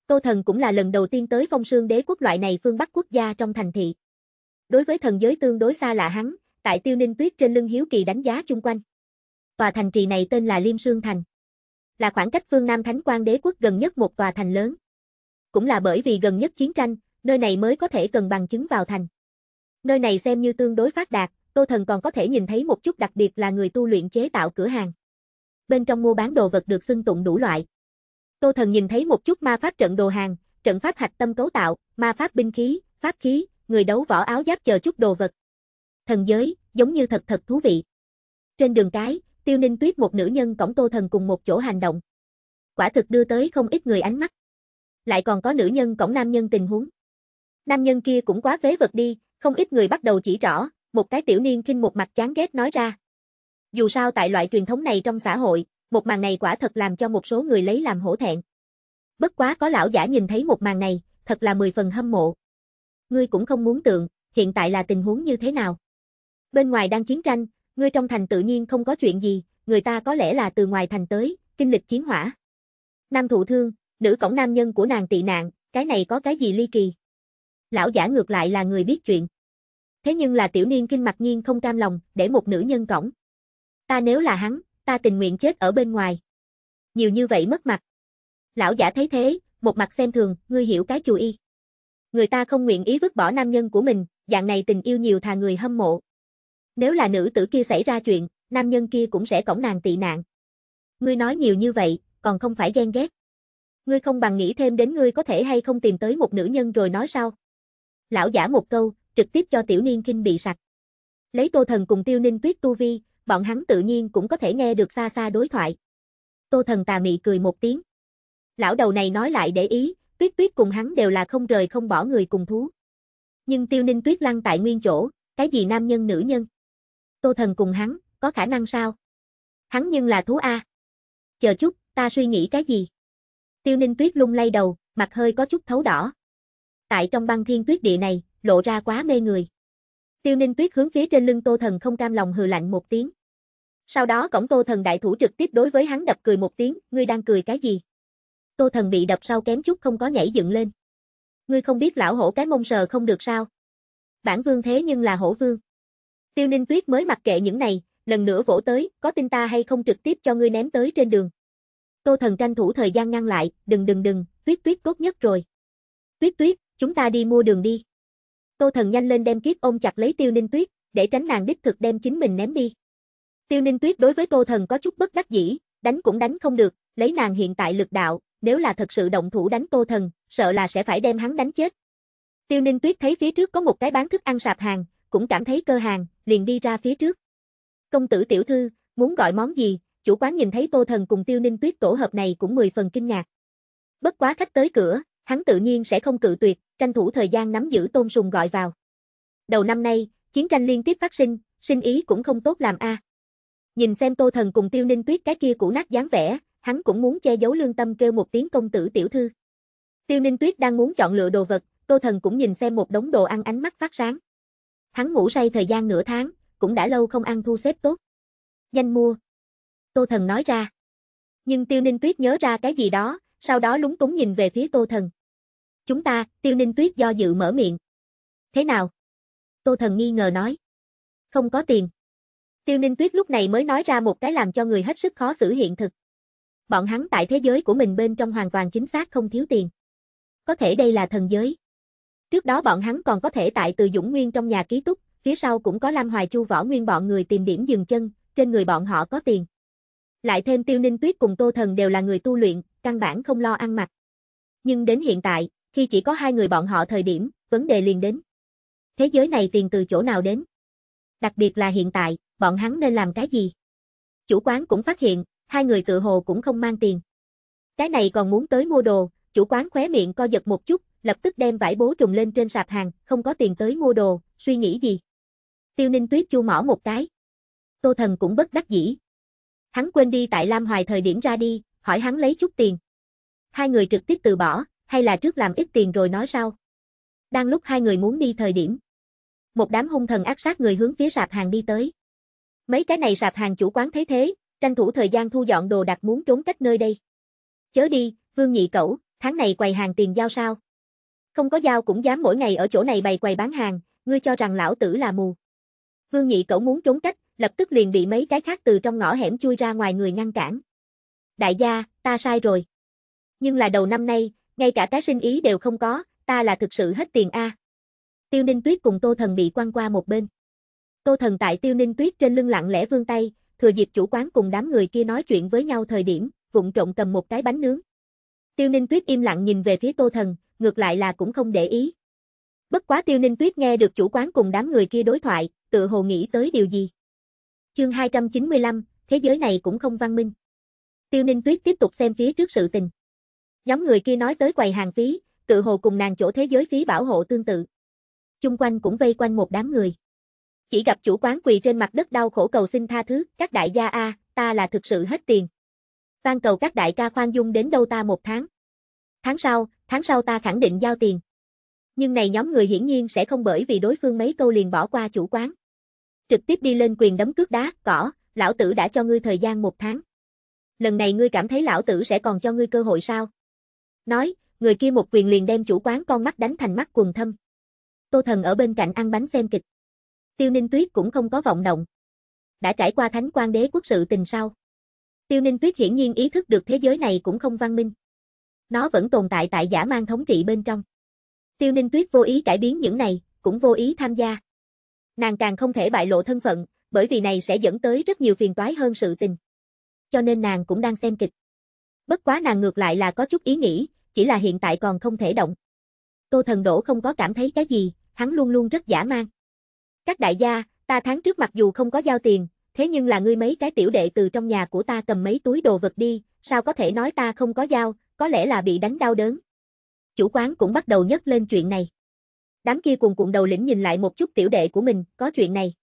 Tô thần cũng là lần đầu tiên tới phong sương đế quốc loại này phương Bắc quốc gia trong thành thị. Đối với thần giới tương đối xa lạ hắn, tại tiêu ninh tuyết trên lưng hiếu kỳ đánh giá chung quanh. Tòa thành trì này tên là Liêm Sương Thành là khoảng cách phương Nam Thánh Quang Đế quốc gần nhất một tòa thành lớn. Cũng là bởi vì gần nhất chiến tranh, nơi này mới có thể cần bằng chứng vào thành. Nơi này xem như tương đối phát đạt, Tô Thần còn có thể nhìn thấy một chút đặc biệt là người tu luyện chế tạo cửa hàng. Bên trong mua bán đồ vật được xưng tụng đủ loại. Tô Thần nhìn thấy một chút ma pháp trận đồ hàng, trận pháp hạch tâm cấu tạo, ma pháp binh khí, pháp khí, người đấu võ áo giáp chờ chút đồ vật. Thần giới, giống như thật thật thú vị. Trên đường cái, Tiêu Ninh Tuyết một nữ nhân cổng Tô Thần cùng một chỗ hành động. Quả thực đưa tới không ít người ánh mắt. Lại còn có nữ nhân cổng nam nhân tình huống. Nam nhân kia cũng quá phế vật đi, không ít người bắt đầu chỉ rõ, một cái tiểu niên khinh một mặt chán ghét nói ra. Dù sao tại loại truyền thống này trong xã hội, một màn này quả thật làm cho một số người lấy làm hổ thẹn. Bất quá có lão giả nhìn thấy một màn này, thật là mười phần hâm mộ. Ngươi cũng không muốn tượng, hiện tại là tình huống như thế nào? Bên ngoài đang chiến tranh, ngươi trong thành tự nhiên không có chuyện gì, người ta có lẽ là từ ngoài thành tới, kinh lịch chiến hỏa. Nam thụ thương, nữ cổng nam nhân của nàng tị nạn, cái này có cái gì ly kỳ? Lão giả ngược lại là người biết chuyện. Thế nhưng là tiểu niên kinh mặt nhiên không cam lòng, để một nữ nhân cổng. Ta nếu là hắn, ta tình nguyện chết ở bên ngoài. Nhiều như vậy mất mặt. Lão giả thấy thế, một mặt xem thường, ngươi hiểu cái chù y. Người ta không nguyện ý vứt bỏ nam nhân của mình, dạng này tình yêu nhiều thà người hâm mộ, nếu là nữ tử kia xảy ra chuyện, nam nhân kia cũng sẽ cổng nàng tị nạn. Ngươi nói nhiều như vậy, còn không phải ghen ghét. Ngươi không bằng nghĩ thêm đến ngươi có thể hay không tìm tới một nữ nhân rồi nói sau. Lão giả một câu, trực tiếp cho tiểu niên kinh bị sạch. Lấy Tô Thần cùng Tiêu Ninh Tuyết tu vi, bọn hắn tự nhiên cũng có thể nghe được xa xa đối thoại. Tô Thần tà mị cười một tiếng. Lão đầu này nói lại để ý, Tuyết Tuyết cùng hắn đều là không rời không bỏ người cùng thú. Nhưng Tiêu Ninh Tuyết lăn tại nguyên chỗ, cái gì nam nhân nữ nhân? Tô Thần cùng hắn, có khả năng sao? Hắn nhưng là thú A. Chờ chút, ta suy nghĩ cái gì? Tiêu Ninh Tuyết lung lay đầu, mặt hơi có chút thấu đỏ. Tại trong băng thiên tuyết địa này, lộ ra quá mê người. Tiêu Ninh Tuyết hướng phía trên lưng Tô Thần không cam lòng hừ lạnh một tiếng. Sau đó cổng Tô Thần đại thủ trực tiếp đối với hắn đập cười một tiếng, ngươi đang cười cái gì? Tô Thần bị đập sau kém chút không có nhảy dựng lên. Ngươi không biết lão hổ cái mông sờ không được sao? Bản vương thế nhưng là hổ vương. Tiêu Ninh Tuyết mới mặc kệ những này, lần nữa vỗ tới, có tin ta hay không trực tiếp cho ngươi ném tới trên đường. Tô Thần tranh thủ thời gian ngăn lại, đừng đừng đừng, Tuyết Tuyết tốt nhất rồi. Tuyết Tuyết, chúng ta đi mua đường đi. Tô Thần nhanh lên đem kiếp ôm chặt lấy Tiêu Ninh Tuyết, để tránh nàng đích thực đem chính mình ném đi. Tiêu Ninh Tuyết đối với Tô Thần có chút bất đắc dĩ, đánh cũng đánh không được, lấy nàng hiện tại lực đạo, nếu là thật sự động thủ đánh Tô Thần, sợ là sẽ phải đem hắn đánh chết. Tiêu Ninh Tuyết thấy phía trước có một cái bán thức ăn sạp hàng, cũng cảm thấy cơ hàng, liền đi ra phía trước. Công tử tiểu thư, muốn gọi món gì, chủ quán nhìn thấy Tô Thần cùng Tiêu Ninh Tuyết tổ hợp này cũng mười phần kinh ngạc. Bất quá khách tới cửa, hắn tự nhiên sẽ không cự tuyệt, tranh thủ thời gian nắm giữ Tôn Sùng gọi vào. Đầu năm nay, chiến tranh liên tiếp phát sinh, sinh ý cũng không tốt làm a. Nhìn xem Tô Thần cùng Tiêu Ninh Tuyết cái kia cũ nát dáng vẻ, hắn cũng muốn che giấu lương tâm kêu một tiếng công tử tiểu thư. Tiêu Ninh Tuyết đang muốn chọn lựa đồ vật, Tô Thần cũng nhìn xem một đống đồ ăn ánh mắt phát sáng. Hắn ngủ say thời gian nửa tháng, cũng đã lâu không ăn thu xếp tốt. danh mua. Tô Thần nói ra. Nhưng Tiêu Ninh Tuyết nhớ ra cái gì đó, sau đó lúng túng nhìn về phía Tô Thần. Chúng ta, Tiêu Ninh Tuyết do dự mở miệng. Thế nào? Tô Thần nghi ngờ nói. Không có tiền. Tiêu Ninh Tuyết lúc này mới nói ra một cái làm cho người hết sức khó xử hiện thực. Bọn hắn tại thế giới của mình bên trong hoàn toàn chính xác không thiếu tiền. Có thể đây là thần giới. Trước đó bọn hắn còn có thể tại từ Dũng Nguyên trong nhà ký túc, phía sau cũng có Lam Hoài Chu võ nguyên bọn người tìm điểm dừng chân, trên người bọn họ có tiền. Lại thêm Tiêu Ninh Tuyết cùng Tô Thần đều là người tu luyện, căn bản không lo ăn mặc. Nhưng đến hiện tại, khi chỉ có hai người bọn họ thời điểm, vấn đề liền đến. Thế giới này tiền từ chỗ nào đến? Đặc biệt là hiện tại, bọn hắn nên làm cái gì? Chủ quán cũng phát hiện, hai người tự hồ cũng không mang tiền. Cái này còn muốn tới mua đồ, chủ quán khóe miệng co giật một chút, lập tức đem vải bố trùng lên trên sạp hàng, không có tiền tới mua đồ, suy nghĩ gì. Tiêu Ninh Tuyết chu mỏ một cái. Tô Thần cũng bất đắc dĩ. Hắn quên đi tại Lam Hoài thời điểm ra đi, hỏi hắn lấy chút tiền. Hai người trực tiếp từ bỏ, hay là trước làm ít tiền rồi nói sau. Đang lúc hai người muốn đi thời điểm. Một đám hung thần ác sát người hướng phía sạp hàng đi tới. Mấy cái này sạp hàng chủ quán thấy thế, tranh thủ thời gian thu dọn đồ đặt muốn trốn cách nơi đây. Chớ đi, Vương Nhị Cẩu, tháng này quầy hàng tiền giao sao? Không có dao cũng dám mỗi ngày ở chỗ này bày quầy bán hàng, ngươi cho rằng lão tử là mù. Vương nhị cậu muốn trốn cách, lập tức liền bị mấy cái khác từ trong ngõ hẻm chui ra ngoài người ngăn cản. Đại gia, ta sai rồi. Nhưng là đầu năm nay, ngay cả cái sinh ý đều không có, ta là thực sự hết tiền a. Tiêu Ninh Tuyết cùng Tô Thần bị quăng qua một bên. Tô Thần tại Tiêu Ninh Tuyết trên lưng lặng lẽ vươn tay, thừa dịp chủ quán cùng đám người kia nói chuyện với nhau thời điểm, vụng trộn cầm một cái bánh nướng. Tiêu Ninh Tuyết im lặng nhìn về phía Tô Thần, ngược lại là cũng không để ý. Bất quá tiêu ninh tuyết nghe được chủ quán cùng đám người kia đối thoại, tự hồ nghĩ tới điều gì. Chương 295, thế giới này cũng không văn minh. Tiêu ninh tuyết tiếp tục xem phía trước sự tình. Nhóm người kia nói tới quầy hàng phí, tự hồ cùng nàng chỗ thế giới phí bảo hộ tương tự. Chung quanh cũng vây quanh một đám người. Chỉ gặp chủ quán quỳ trên mặt đất đau khổ cầu xin tha thứ, các đại gia A, ta là thực sự hết tiền. Van cầu các đại ca khoan dung đến đâu ta một tháng. Tháng sau, tháng sau ta khẳng định giao tiền. Nhưng này nhóm người hiển nhiên sẽ không bởi vì đối phương mấy câu liền bỏ qua chủ quán. Trực tiếp đi lên quyền đấm cước đá, cỏ, lão tử đã cho ngươi thời gian một tháng. Lần này ngươi cảm thấy lão tử sẽ còn cho ngươi cơ hội sao? Nói, người kia một quyền liền đem chủ quán con mắt đánh thành mắt quần thâm. Tô Thần ở bên cạnh ăn bánh xem kịch. Tiêu Ninh Tuyết cũng không có vọng động. Đã trải qua thánh quan đế quốc sự tình sau. Tiêu Ninh Tuyết hiển nhiên ý thức được thế giới này cũng không văn minh nó vẫn tồn tại tại giả mang thống trị bên trong. Tiêu Ninh Tuyết vô ý cải biến những này, cũng vô ý tham gia. Nàng càng không thể bại lộ thân phận, bởi vì này sẽ dẫn tới rất nhiều phiền toái hơn sự tình. Cho nên nàng cũng đang xem kịch. Bất quá nàng ngược lại là có chút ý nghĩ, chỉ là hiện tại còn không thể động. Tô Thần đổ không có cảm thấy cái gì, hắn luôn luôn rất giả mang. Các đại gia, ta tháng trước mặc dù không có giao tiền, thế nhưng là ngươi mấy cái tiểu đệ từ trong nhà của ta cầm mấy túi đồ vật đi, sao có thể nói ta không có giao, có lẽ là bị đánh đau đớn. Chủ quán cũng bắt đầu nhấc lên chuyện này. Đám kia cuồng cuộn đầu lĩnh nhìn lại một chút tiểu đệ của mình, có chuyện này.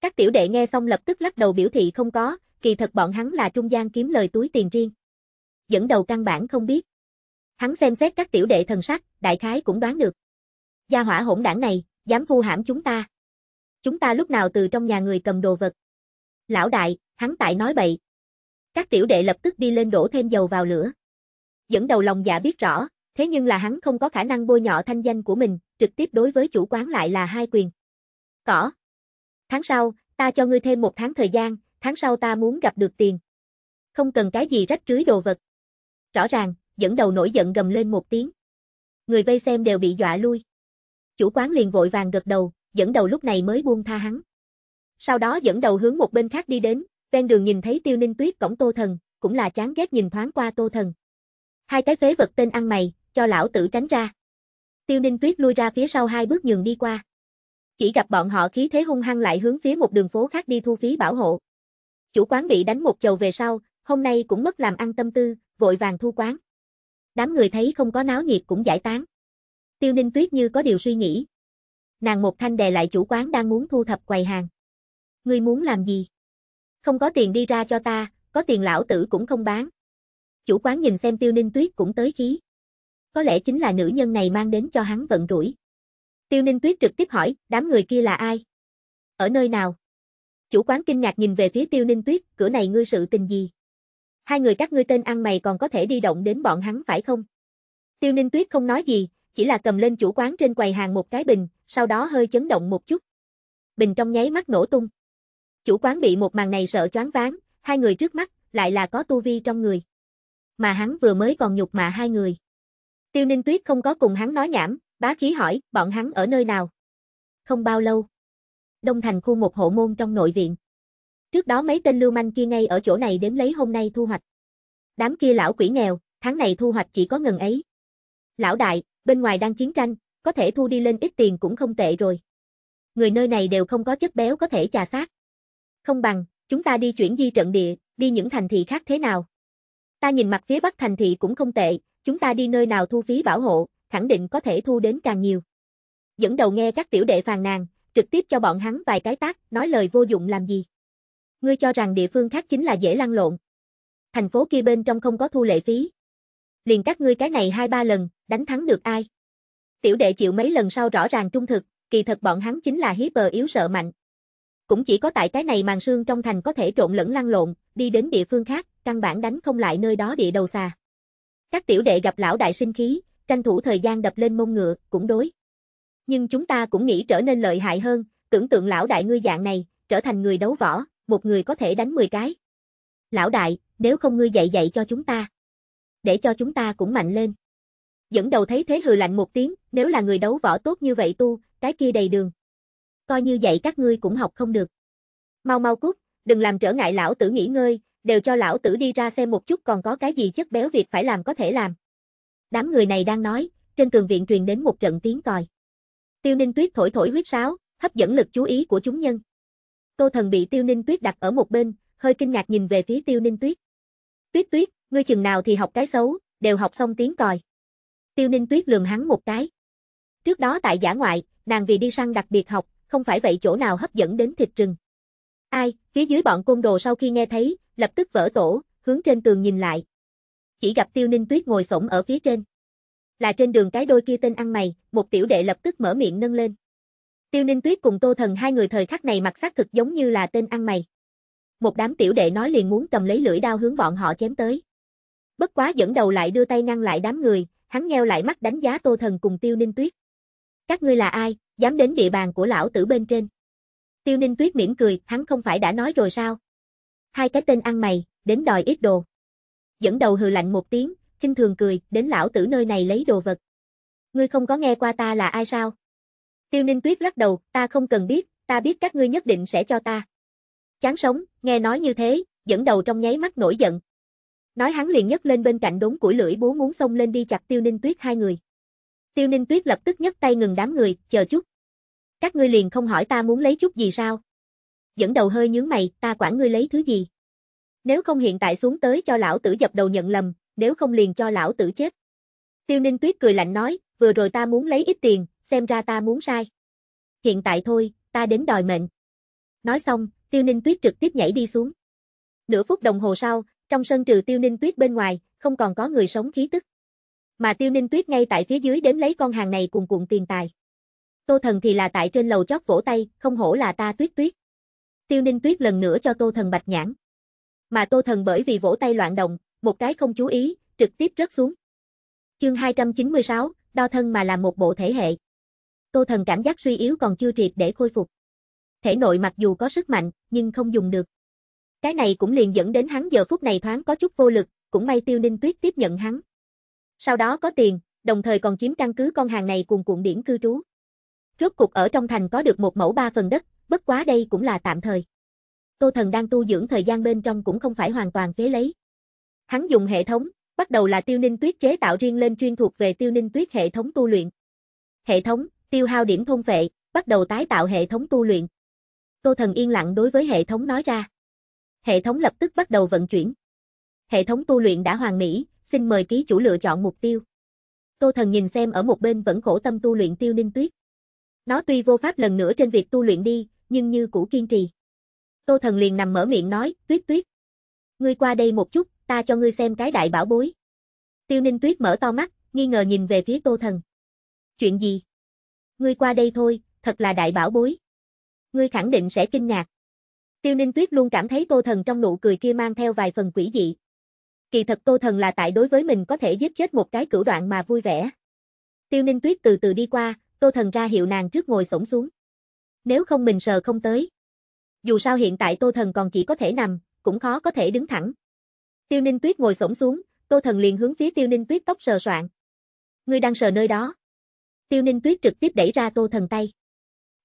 Các tiểu đệ nghe xong lập tức lắc đầu biểu thị không có, kỳ thật bọn hắn là trung gian kiếm lời túi tiền riêng. Dẫn đầu căn bản không biết. Hắn xem xét các tiểu đệ thần sắc, đại khái cũng đoán được. Gia hỏa hỗn đảng này, dám vu hãm chúng ta. Chúng ta lúc nào từ trong nhà người cầm đồ vật. Lão đại, hắn tại nói bậy. Các tiểu đệ lập tức đi lên đổ thêm dầu vào lửa dẫn đầu lòng dạ biết rõ, thế nhưng là hắn không có khả năng bôi nhọ thanh danh của mình, trực tiếp đối với chủ quán lại là hai quyền. Cỏ. Tháng sau, ta cho ngươi thêm một tháng thời gian, tháng sau ta muốn gặp được tiền. Không cần cái gì rách rưới đồ vật. Rõ ràng, dẫn đầu nổi giận gầm lên một tiếng. Người vây xem đều bị dọa lui. Chủ quán liền vội vàng gật đầu, dẫn đầu lúc này mới buông tha hắn. Sau đó dẫn đầu hướng một bên khác đi đến, ven đường nhìn thấy tiêu ninh tuyết cổng tô thần, cũng là chán ghét nhìn thoáng qua tô thần. Hai cái phế vật tên ăn mày, cho lão tử tránh ra. Tiêu Ninh Tuyết lui ra phía sau hai bước nhường đi qua. Chỉ gặp bọn họ khí thế hung hăng lại hướng phía một đường phố khác đi thu phí bảo hộ. Chủ quán bị đánh một chầu về sau, hôm nay cũng mất làm ăn tâm tư, vội vàng thu quán. Đám người thấy không có náo nhiệt cũng giải tán. Tiêu Ninh Tuyết như có điều suy nghĩ. Nàng một thanh đè lại chủ quán đang muốn thu thập quầy hàng. Ngươi muốn làm gì? Không có tiền đi ra cho ta, có tiền lão tử cũng không bán chủ quán nhìn xem tiêu ninh tuyết cũng tới khí. Có lẽ chính là nữ nhân này mang đến cho hắn vận rủi. Tiêu ninh tuyết trực tiếp hỏi, đám người kia là ai? Ở nơi nào? Chủ quán kinh ngạc nhìn về phía tiêu ninh tuyết, cửa này ngươi sự tình gì? Hai người các ngươi tên ăn mày còn có thể đi động đến bọn hắn phải không? Tiêu ninh tuyết không nói gì, chỉ là cầm lên chủ quán trên quầy hàng một cái bình, sau đó hơi chấn động một chút. Bình trong nháy mắt nổ tung. Chủ quán bị một màn này sợ choáng váng, hai người trước mắt lại là có tu vi trong người mà hắn vừa mới còn nhục mạ hai người. Tiêu Ninh Tuyết không có cùng hắn nói nhảm, bá khí hỏi, bọn hắn ở nơi nào? Không bao lâu. Đông thành khu một hộ môn trong nội viện. Trước đó mấy tên lưu manh kia ngay ở chỗ này đếm lấy hôm nay thu hoạch. Đám kia lão quỷ nghèo, tháng này thu hoạch chỉ có ngần ấy. Lão đại, bên ngoài đang chiến tranh, có thể thu đi lên ít tiền cũng không tệ rồi. Người nơi này đều không có chất béo có thể trà sát. Không bằng, chúng ta đi chuyển di trận địa, đi những thành thị khác thế nào? Ta nhìn mặt phía bắc thành thị cũng không tệ, chúng ta đi nơi nào thu phí bảo hộ, khẳng định có thể thu đến càng nhiều. Dẫn đầu nghe các tiểu đệ phàn nàn, trực tiếp cho bọn hắn vài cái tác, nói lời vô dụng làm gì. Ngươi cho rằng địa phương khác chính là dễ lăn lộn. Thành phố kia bên trong không có thu lệ phí. Liền các ngươi cái này hai ba lần, đánh thắng được ai? Tiểu đệ chịu mấy lần sau rõ ràng trung thực, kỳ thật bọn hắn chính là hiếp bờ yếu sợ mạnh. Cũng chỉ có tại cái này màn sương trong thành có thể trộn lẫn lăn lộn, đi đến địa phương khác, căn bản đánh không lại nơi đó địa đầu xà. Các tiểu đệ gặp lão đại sinh khí, tranh thủ thời gian đập lên mông ngựa, cũng đối. Nhưng chúng ta cũng nghĩ trở nên lợi hại hơn, tưởng tượng lão đại ngươi dạng này, trở thành người đấu võ, một người có thể đánh 10 cái. Lão đại, nếu không ngươi dạy dạy cho chúng ta. Để cho chúng ta cũng mạnh lên. Dẫn đầu thấy thế hừ lạnh một tiếng, nếu là người đấu võ tốt như vậy tu, cái kia đầy đường. Coi như vậy các ngươi cũng học không được. Mau mau cút, đừng làm trở ngại lão tử nghỉ ngơi, đều cho lão tử đi ra xem một chút còn có cái gì chất béo việc phải làm có thể làm. Đám người này đang nói, trên tường viện truyền đến một trận tiếng còi. Tiêu Ninh Tuyết thổi thổi huyết sáo, hấp dẫn lực chú ý của chúng nhân. Tô Thần bị Tiêu Ninh Tuyết đặt ở một bên, hơi kinh ngạc nhìn về phía Tiêu Ninh Tuyết. Tuyết Tuyết, ngươi chừng nào thì học cái xấu, đều học xong tiếng còi. Tiêu Ninh Tuyết lườm hắn một cái. Trước đó tại giả ngoại, nàng vì đi săn đặc biệt học, không phải vậy chỗ nào hấp dẫn đến thịt rừng. Ai, phía dưới bọn côn đồ sau khi nghe thấy, lập tức vỡ tổ, hướng trên tường nhìn lại. Chỉ gặp tiêu ninh tuyết ngồi sổng ở phía trên. Là trên đường cái đôi kia tên ăn mày, một tiểu đệ lập tức mở miệng nâng lên. Tiêu ninh tuyết cùng tô thần hai người thời khắc này mặc sắc thực giống như là tên ăn mày. Một đám tiểu đệ nói liền muốn cầm lấy lưỡi đao hướng bọn họ chém tới. Bất quá dẫn đầu lại đưa tay ngăn lại đám người, hắn nheo lại mắt đánh giá tô thần cùng tiêu ninh tuyết. Các ngươi là ai, dám đến địa bàn của lão tử bên trên. Tiêu ninh tuyết mỉm cười, hắn không phải đã nói rồi sao, hai cái tên ăn mày, đến đòi ít đồ. Dẫn đầu hừ lạnh một tiếng, khinh thường cười, đến lão tử nơi này lấy đồ vật. Ngươi không có nghe qua ta là ai sao? Tiêu Ninh Tuyết lắc đầu, ta không cần biết, ta biết các ngươi nhất định sẽ cho ta. Chán sống, nghe nói như thế, dẫn đầu trong nháy mắt nổi giận. Nói hắn liền nhấc lên bên cạnh đống củi lưỡi bố muốn xông lên đi chặt Tiêu Ninh Tuyết hai người. Tiêu Ninh Tuyết lập tức nhấc tay ngừng đám người, chờ chút. Các ngươi liền không hỏi ta muốn lấy chút gì sao? dẫn đầu hơi nhướng mày, ta quản ngươi lấy thứ gì. Nếu không hiện tại xuống tới cho lão tử dập đầu nhận lầm, nếu không liền cho lão tử chết. Tiêu Ninh Tuyết cười lạnh nói, vừa rồi ta muốn lấy ít tiền, xem ra ta muốn sai. Hiện tại thôi, ta đến đòi mệnh. Nói xong, Tiêu Ninh Tuyết trực tiếp nhảy đi xuống. Nửa phút đồng hồ sau, trong sân trừ Tiêu Ninh Tuyết bên ngoài, không còn có người sống khí tức. Mà Tiêu Ninh Tuyết ngay tại phía dưới đếm lấy con hàng này cùng cuộn tiền tài. Tô Thần thì là tại trên lầu chót vỗ tay, không hổ là ta tuyết tuyết. Tiêu Ninh Tuyết lần nữa cho Tô Thần bạch nhãn. Mà Tô Thần bởi vì vỗ tay loạn động, một cái không chú ý, trực tiếp rớt xuống. Chương 296, đo thân mà là một bộ thể hệ. Tô Thần cảm giác suy yếu còn chưa triệt để khôi phục. Thể nội mặc dù có sức mạnh, nhưng không dùng được. Cái này cũng liền dẫn đến hắn giờ phút này thoáng có chút vô lực, cũng may Tiêu Ninh Tuyết tiếp nhận hắn. Sau đó có tiền, đồng thời còn chiếm căn cứ con hàng này cùng cuộn điểm cư trú. Rốt cục ở trong thành có được một mẫu ba phần đất, bất quá đây cũng là tạm thời. Tô Thần đang tu dưỡng thời gian bên trong cũng không phải hoàn toàn phế lấy. Hắn dùng hệ thống, bắt đầu là tiêu ninh tuyết chế tạo riêng lên chuyên thuộc về tiêu ninh tuyết hệ thống tu luyện. Hệ thống, tiêu hao điểm thôn vệ, bắt đầu tái tạo hệ thống tu luyện. Tô Thần yên lặng đối với hệ thống nói ra. Hệ thống lập tức bắt đầu vận chuyển. Hệ thống tu luyện đã hoàn mỹ, xin mời ký chủ lựa chọn mục tiêu. Tô Thần nhìn xem ở một bên vẫn khổ tâm tu luyện tiêu ninh tuyết. Nó tuy vô pháp lần nữa trên việc tu luyện đi, nhưng như cũ kiên trì. Tô Thần liền nằm mở miệng nói, tuyết tuyết. Ngươi qua đây một chút, ta cho ngươi xem cái đại bảo bối. Tiêu Ninh Tuyết mở to mắt, nghi ngờ nhìn về phía Tô Thần. Chuyện gì? Ngươi qua đây thôi, thật là đại bảo bối. Ngươi khẳng định sẽ kinh ngạc. Tiêu Ninh Tuyết luôn cảm thấy Tô Thần trong nụ cười kia mang theo vài phần quỷ dị. Kỳ thật Tô Thần là tại đối với mình có thể giết chết một cái cửu đoạn mà vui vẻ. Tiêu Ninh Tuyết từ từ đi qua, Tô Thần ra hiệu nàng trước ngồi xổm xuống nếu không mình sờ không tới. Dù sao hiện tại Tô Thần còn chỉ có thể nằm, cũng khó có thể đứng thẳng. Tiêu Ninh Tuyết ngồi xổm xuống, Tô Thần liền hướng phía Tiêu Ninh Tuyết tóc sờ soạn. Ngươi đang sờ nơi đó. Tiêu Ninh Tuyết trực tiếp đẩy ra Tô Thần tay.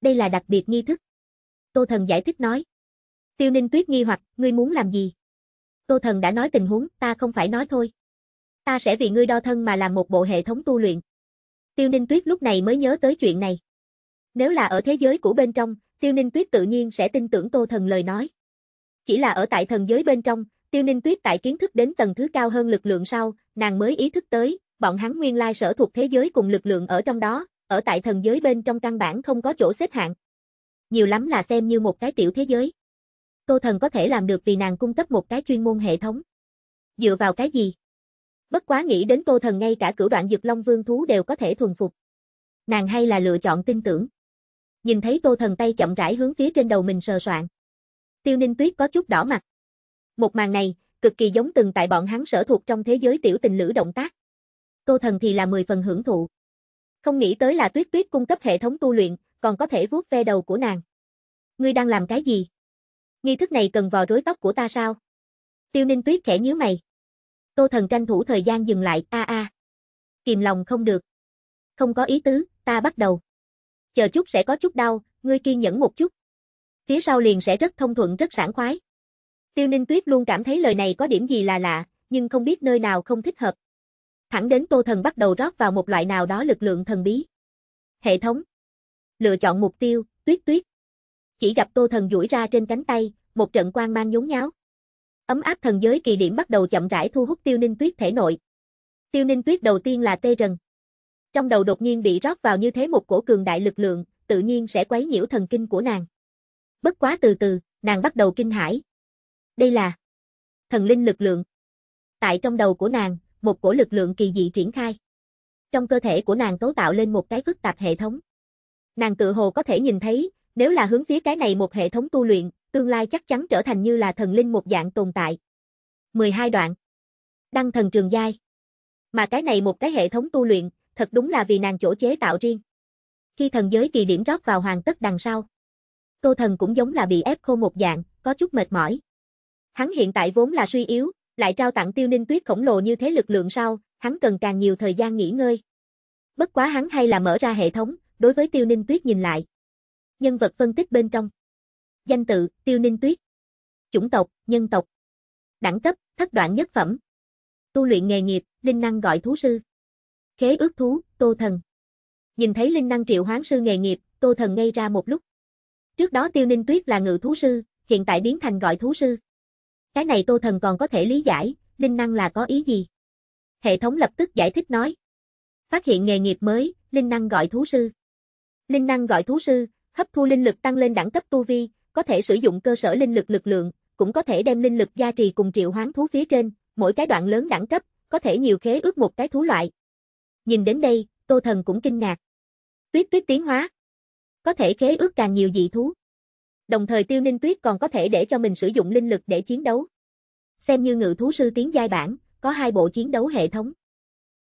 Đây là đặc biệt nghi thức. Tô Thần giải thích nói. Tiêu Ninh Tuyết nghi hoặc, ngươi muốn làm gì? Tô Thần đã nói tình huống, ta không phải nói thôi. Ta sẽ vì ngươi đo thân mà làm một bộ hệ thống tu luyện. Tiêu Ninh Tuyết lúc này mới nhớ tới chuyện này. Nếu là ở thế giới của bên trong, Tiêu Ninh Tuyết tự nhiên sẽ tin tưởng Tô Thần lời nói. Chỉ là ở tại thần giới bên trong, Tiêu Ninh Tuyết tại kiến thức đến tầng thứ cao hơn lực lượng sau, nàng mới ý thức tới, bọn hắn nguyên lai sở thuộc thế giới cùng lực lượng ở trong đó, ở tại thần giới bên trong căn bản không có chỗ xếp hạng. Nhiều lắm là xem như một cái tiểu thế giới. Tô Thần có thể làm được vì nàng cung cấp một cái chuyên môn hệ thống. Dựa vào cái gì? Bất quá nghĩ đến Tô Thần ngay cả cửu đoạn dược Long Vương Thú đều có thể thuần phục. Nàng hay là lựa chọn tin tưởng nhìn thấy Tô Thần tay chậm rãi hướng phía trên đầu mình sờ soạn. Tiêu Ninh Tuyết có chút đỏ mặt. Một màn này, cực kỳ giống từng tại bọn hắn sở thuộc trong thế giới tiểu tình lữ động tác. Tô Thần thì là mười phần hưởng thụ. Không nghĩ tới là Tuyết Tuyết cung cấp hệ thống tu luyện, còn có thể vuốt ve đầu của nàng. Ngươi đang làm cái gì? Nghi thức này cần vò rối tóc của ta sao? Tiêu Ninh Tuyết khẽ nhíu mày. Tô Thần tranh thủ thời gian dừng lại, a a. À. Kìm lòng không được. Không có ý tứ, ta bắt đầu chờ chút sẽ có chút đau, ngươi kiên nhẫn một chút. Phía sau liền sẽ rất thông thuận rất sảng khoái. Tiêu Ninh Tuyết luôn cảm thấy lời này có điểm gì là lạ, nhưng không biết nơi nào không thích hợp. Thẳng đến Tô Thần bắt đầu rót vào một loại nào đó lực lượng thần bí. Hệ thống. Lựa chọn mục tiêu, Tuyết Tuyết. Chỉ gặp Tô Thần duỗi ra trên cánh tay, một trận quang mang nhốn nháo. Ấm áp thần giới kỳ điểm bắt đầu chậm rãi thu hút Tiêu Ninh Tuyết thể nội. Tiêu Ninh Tuyết đầu tiên là tê rần. Trong đầu đột nhiên bị rót vào như thế một cổ cường đại lực lượng, tự nhiên sẽ quấy nhiễu thần kinh của nàng. Bất quá từ từ, nàng bắt đầu kinh hãi. Đây là thần linh lực lượng. Tại trong đầu của nàng, một cổ lực lượng kỳ dị triển khai. Trong cơ thể của nàng cấu tạo lên một cái phức tạp hệ thống. Nàng tự hồ có thể nhìn thấy, nếu là hướng phía cái này một hệ thống tu luyện, tương lai chắc chắn trở thành như là thần linh một dạng tồn tại. 12 đoạn. Đăng thần trường giai. Mà cái này một cái hệ thống tu luyện, thật đúng là vì nàng chỗ chế tạo riêng. Khi thần giới kỳ điểm rót vào hoàng tất đằng sau, Tô Thần cũng giống là bị ép khô một dạng, có chút mệt mỏi. Hắn hiện tại vốn là suy yếu, lại trao tặng tiêu ninh tuyết khổng lồ như thế lực lượng sau, hắn cần càng nhiều thời gian nghỉ ngơi. Bất quá hắn hay là mở ra hệ thống, đối với tiêu ninh tuyết nhìn lại. Nhân vật phân tích bên trong. Danh tự, tiêu ninh tuyết. Chủng tộc, nhân tộc. Đẳng cấp, thất đoạn nhất phẩm. Tu luyện nghề nghiệp, linh năng gọi thú sư. Khế ước thú, Tô Thần. Nhìn thấy linh năng triệu hoán sư nghề nghiệp, Tô Thần ngây ra một lúc. Trước đó Tiêu Ninh Tuyết là ngự thú sư, hiện tại biến thành gọi thú sư. Cái này Tô Thần còn có thể lý giải, linh năng là có ý gì? Hệ thống lập tức giải thích nói. Phát hiện nghề nghiệp mới, linh năng gọi thú sư. Linh năng gọi thú sư, hấp thu linh lực tăng lên đẳng cấp tu vi, có thể sử dụng cơ sở linh lực lực lượng, cũng có thể đem linh lực gia trì cùng triệu hoán thú phía trên, mỗi cái đoạn lớn đẳng cấp, có thể nhiều khế ước một cái thú loại, Nhìn đến đây, Tô Thần cũng kinh ngạc. Tuyết tuyết tiến hóa. Có thể khế ước càng nhiều dị thú. Đồng thời tiêu ninh tuyết còn có thể để cho mình sử dụng linh lực để chiến đấu. Xem như ngự thú sư tiến giai bản, có hai bộ chiến đấu hệ thống.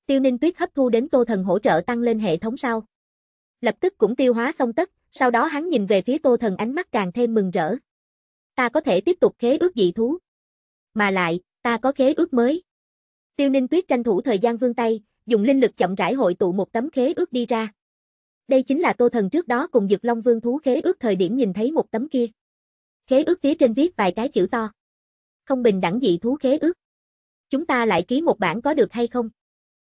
Tiêu ninh tuyết hấp thu đến Tô Thần hỗ trợ tăng lên hệ thống sau. Lập tức cũng tiêu hóa xong tất, sau đó hắn nhìn về phía Tô Thần ánh mắt càng thêm mừng rỡ. Ta có thể tiếp tục khế ước dị thú. Mà lại, ta có khế ước mới. Tiêu Ninh Tuyết tranh thủ thời gian vươn tay, dùng linh lực chậm rãi hội tụ một tấm khế ước đi ra. Đây chính là Tô Thần trước đó cùng Dực Long Vương thú khế ước thời điểm nhìn thấy một tấm kia. Khế ước phía trên viết vài cái chữ to. Không bình đẳng dị thú khế ước. Chúng ta lại ký một bản có được hay không?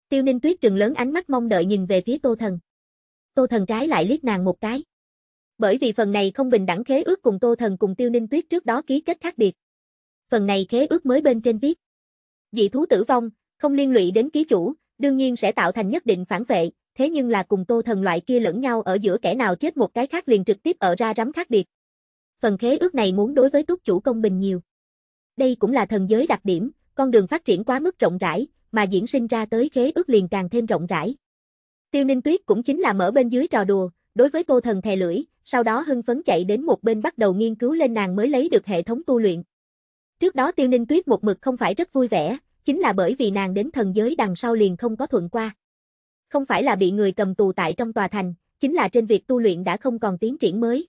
Tiêu Ninh Tuyết trừng lớn ánh mắt mong đợi nhìn về phía Tô Thần. Tô Thần trái lại liếc nàng một cái. Bởi vì phần này không bình đẳng khế ước cùng Tô Thần cùng Tiêu Ninh Tuyết trước đó ký kết khác biệt. Phần này khế ước mới bên trên viết. Dị thú tử vong, không liên lụy đến ký chủ, đương nhiên sẽ tạo thành nhất định phản vệ, thế nhưng là cùng tô thần loại kia lẫn nhau ở giữa kẻ nào chết một cái khác liền trực tiếp ở ra rắm khác biệt. Phần khế ước này muốn đối với túc chủ công bình nhiều. Đây cũng là thần giới đặc điểm, con đường phát triển quá mức rộng rãi, mà diễn sinh ra tới khế ước liền càng thêm rộng rãi. Tiêu Ninh Tuyết cũng chính là mở bên dưới trò đùa, đối với cô thần thè lưỡi, sau đó hưng phấn chạy đến một bên bắt đầu nghiên cứu lên nàng mới lấy được hệ thống tu luyện. Trước đó Tiêu Ninh Tuyết một mực không phải rất vui vẻ, chính là bởi vì nàng đến thần giới đằng sau liền không có thuận qua. Không phải là bị người cầm tù tại trong tòa thành, chính là trên việc tu luyện đã không còn tiến triển mới.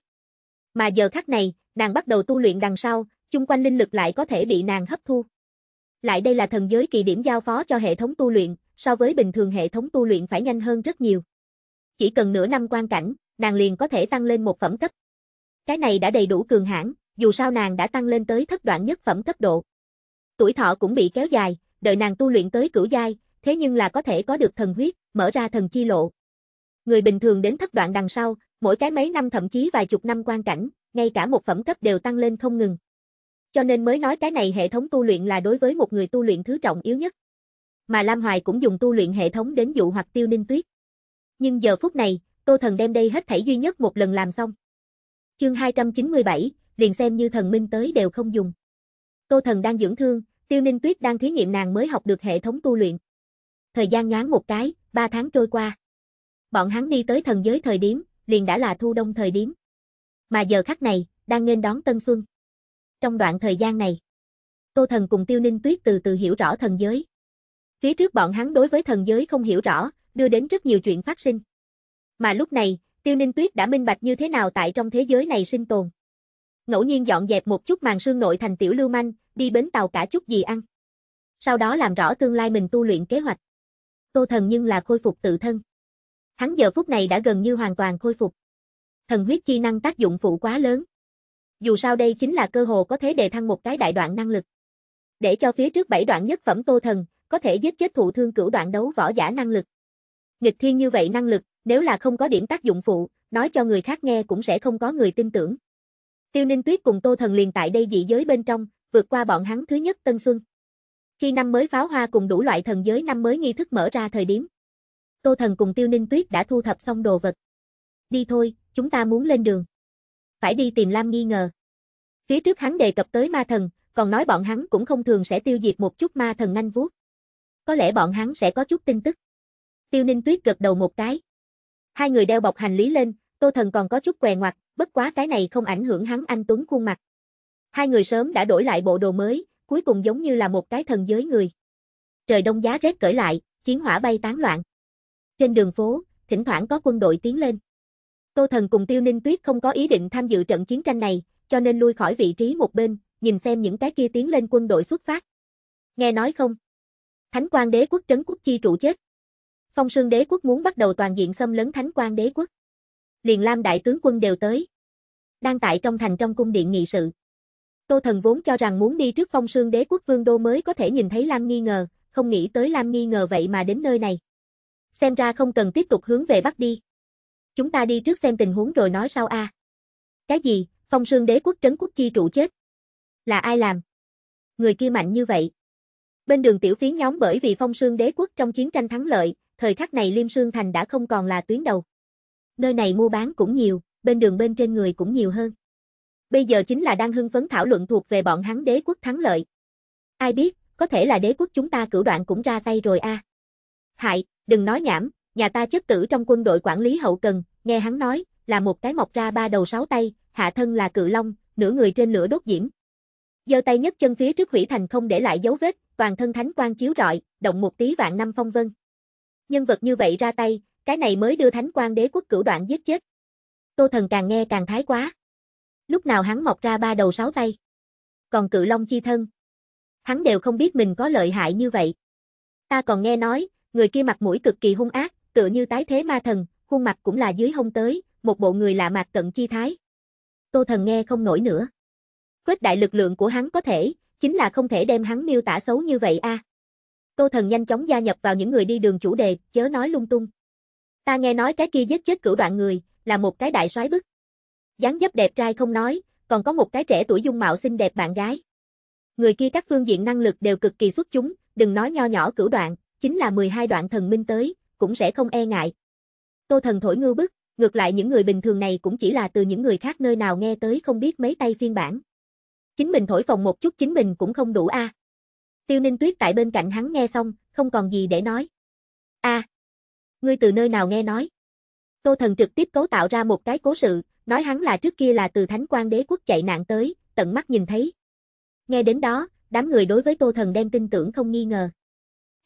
Mà giờ khắc này, nàng bắt đầu tu luyện đằng sau, chung quanh linh lực lại có thể bị nàng hấp thu. Lại đây là thần giới kỳ điểm giao phó cho hệ thống tu luyện, so với bình thường hệ thống tu luyện phải nhanh hơn rất nhiều. Chỉ cần nửa năm quan cảnh, nàng liền có thể tăng lên một phẩm cấp. Cái này đã đầy đủ cường hãn, dù sao nàng đã tăng lên tới thất đoạn nhất phẩm cấp độ. Tuổi thọ cũng bị kéo dài, đợi nàng tu luyện tới cửu giai, thế nhưng là có thể có được thần huyết, mở ra thần chi lộ. Người bình thường đến thất đoạn đằng sau, mỗi cái mấy năm thậm chí vài chục năm quan cảnh, ngay cả một phẩm cấp đều tăng lên không ngừng. Cho nên mới nói cái này hệ thống tu luyện là đối với một người tu luyện thứ trọng yếu nhất. Mà Lam Hoài cũng dùng tu luyện hệ thống đến dụ hoặc tiêu ninh tuyết. Nhưng giờ phút này, Tô Thần đem đây hết thảy duy nhất một lần làm xong. Chương 297, liền xem như thần minh tới đều không dùng. Tô Thần đang dưỡng thương, Tiêu Ninh Tuyết đang thí nghiệm nàng mới học được hệ thống tu luyện. Thời gian nhoáng một cái, ba tháng trôi qua. Bọn hắn đi tới thần giới thời điểm, liền đã là thu đông thời điểm. Mà giờ khắc này, đang nên đón tân xuân. Trong đoạn thời gian này, Tô Thần cùng Tiêu Ninh Tuyết từ từ hiểu rõ thần giới. Phía trước bọn hắn đối với thần giới không hiểu rõ, đưa đến rất nhiều chuyện phát sinh. Mà lúc này, Tiêu Ninh Tuyết đã minh bạch như thế nào tại trong thế giới này sinh tồn. Ngẫu nhiên dọn dẹp một chút màn sương nội thành tiểu lưu manh, đi bến tàu cả chút gì ăn. Sau đó làm rõ tương lai mình tu luyện kế hoạch. Tô Thần nhưng là khôi phục tự thân. Hắn giờ phút này đã gần như hoàn toàn khôi phục. Thần huyết chi năng tác dụng phụ quá lớn. Dù sao đây chính là cơ hồ có thể đề thăng một cái đại đoạn năng lực. Để cho phía trước bảy đoạn nhất phẩm Tô Thần, có thể giết chết thụ thương cửu đoạn đấu võ giả năng lực. Nghịch thiên như vậy năng lực, nếu là không có điểm tác dụng phụ, nói cho người khác nghe cũng sẽ không có người tin tưởng. Tiêu Ninh Tuyết cùng Tô Thần liền tại đây dị giới bên trong, vượt qua bọn hắn thứ nhất Tân Xuân. Khi năm mới pháo hoa cùng đủ loại thần giới năm mới nghi thức mở ra thời điểm. Tô Thần cùng Tiêu Ninh Tuyết đã thu thập xong đồ vật. Đi thôi, chúng ta muốn lên đường. Phải đi tìm Lam nghi ngờ. Phía trước hắn đề cập tới ma thần, còn nói bọn hắn cũng không thường sẽ tiêu diệt một chút ma thần nanh vuốt. Có lẽ bọn hắn sẽ có chút tin tức. Tiêu Ninh Tuyết gật đầu một cái. Hai người đeo bọc hành lý lên, Tô Thần còn có chút què ngoặt, bất quá cái này không ảnh hưởng hắn anh Tuấn khuôn mặt. Hai người sớm đã đổi lại bộ đồ mới, cuối cùng giống như là một cái thần giới người. Trời đông giá rét cởi lại, chiến hỏa bay tán loạn. Trên đường phố, thỉnh thoảng có quân đội tiến lên. Tô Thần cùng Tiêu Ninh Tuyết không có ý định tham dự trận chiến tranh này, cho nên lui khỏi vị trí một bên, nhìn xem những cái kia tiến lên quân đội xuất phát. Nghe nói không? Thánh quan đế quốc trấn quốc chi trụ chết. Phong Sương đế quốc muốn bắt đầu toàn diện xâm lấn Thánh quan đế quốc. Liền Lam đại tướng quân đều tới. Đang tại trong thành trong cung điện nghị sự. Tô Thần vốn cho rằng muốn đi trước phong sương đế quốc vương đô mới có thể nhìn thấy Lam nghi ngờ, không nghĩ tới Lam nghi ngờ vậy mà đến nơi này. Xem ra không cần tiếp tục hướng về Bắc đi. Chúng ta đi trước xem tình huống rồi nói sau a. À. Cái gì, phong sương đế quốc trấn quốc chi trụ chết? Là ai làm? Người kia mạnh như vậy. Bên đường tiểu phiến nhóm bởi vì phong sương đế quốc trong chiến tranh thắng lợi, thời khắc này Liêm Sương Thành đã không còn là tuyến đầu. Nơi này mua bán cũng nhiều, bên đường bên trên người cũng nhiều hơn bây giờ chính là đang hưng phấn thảo luận thuộc về bọn hắn đế quốc thắng lợi. Ai biết, có thể là đế quốc chúng ta cửu đoạn cũng ra tay rồi a. À. Hại, đừng nói nhảm, nhà ta chất tử trong quân đội quản lý hậu cần, nghe hắn nói, là một cái mọc ra ba đầu sáu tay, hạ thân là cự long, nửa người trên lửa đốt diễm. Giơ tay nhất chân phía trước hủy thành không để lại dấu vết, toàn thân thánh quan chiếu rọi, động một tí vạn năm phong vân. Nhân vật như vậy ra tay, cái này mới đưa thánh quan đế quốc cửu đoạn giết chết. Tô Thần càng nghe càng thái quá lúc nào hắn mọc ra ba đầu sáu tay. Còn cự long chi thân, hắn đều không biết mình có lợi hại như vậy. Ta còn nghe nói, người kia mặt mũi cực kỳ hung ác, tựa như tái thế ma thần, khuôn mặt cũng là dưới hông tới, một bộ người lạ mặt cận chi thái. Tô thần nghe không nổi nữa. Khuếch đại lực lượng của hắn có thể, chính là không thể đem hắn miêu tả xấu như vậy a. À. Tô thần nhanh chóng gia nhập vào những người đi đường chủ đề, chớ nói lung tung. Ta nghe nói cái kia giết chết cửu đoạn người, là một cái đại soái bức dáng dấp đẹp trai không nói, còn có một cái trẻ tuổi dung mạo xinh đẹp bạn gái. Người kia các phương diện năng lực đều cực kỳ xuất chúng, đừng nói nho nhỏ cửu đoạn, chính là 12 đoạn thần minh tới, cũng sẽ không e ngại. Tô thần thổi ngư bức, ngược lại những người bình thường này cũng chỉ là từ những người khác nơi nào nghe tới không biết mấy tay phiên bản. Chính mình thổi phòng một chút chính mình cũng không đủ a. Tiêu Ninh Tuyết tại bên cạnh hắn nghe xong, không còn gì để nói. A, ngươi từ nơi nào nghe nói? Tô Thần trực tiếp cấu tạo ra một cái cố sự, nói hắn là trước kia là từ Thánh quan Đế quốc chạy nạn tới, tận mắt nhìn thấy. Nghe đến đó, đám người đối với Tô Thần đem tin tưởng không nghi ngờ.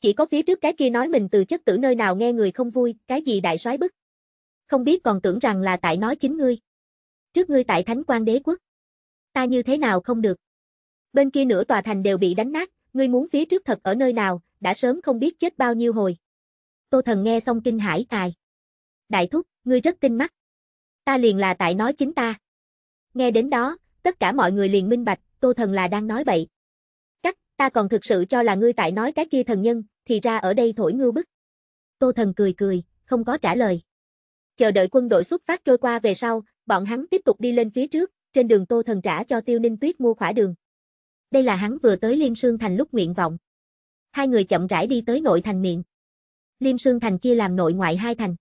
Chỉ có phía trước cái kia nói mình từ chất tử nơi nào nghe người không vui, cái gì đại soái bức. Không biết còn tưởng rằng là tại nói chính ngươi. Trước ngươi tại Thánh quan Đế quốc. Ta như thế nào không được. Bên kia nửa tòa thành đều bị đánh nát, ngươi muốn phía trước thật ở nơi nào, đã sớm không biết chết bao nhiêu hồi. Tô Thần nghe xong kinh hãi cài Đại thúc, ngươi rất tinh mắt ta liền là tại nói chính ta. Nghe đến đó, tất cả mọi người liền minh bạch, Tô Thần là đang nói bậy. Cắt, ta còn thực sự cho là ngươi tại nói cái kia thần nhân, thì ra ở đây thổi ngư bức. Tô Thần cười cười, không có trả lời. Chờ đợi quân đội xuất phát trôi qua về sau, bọn hắn tiếp tục đi lên phía trước, trên đường Tô Thần trả cho Tiêu Ninh Tuyết mua khỏa đường. Đây là hắn vừa tới Liêm Sương Thành lúc nguyện vọng. Hai người chậm rãi đi tới nội thành miệng. Liêm Sương Thành chia làm nội ngoại hai thành.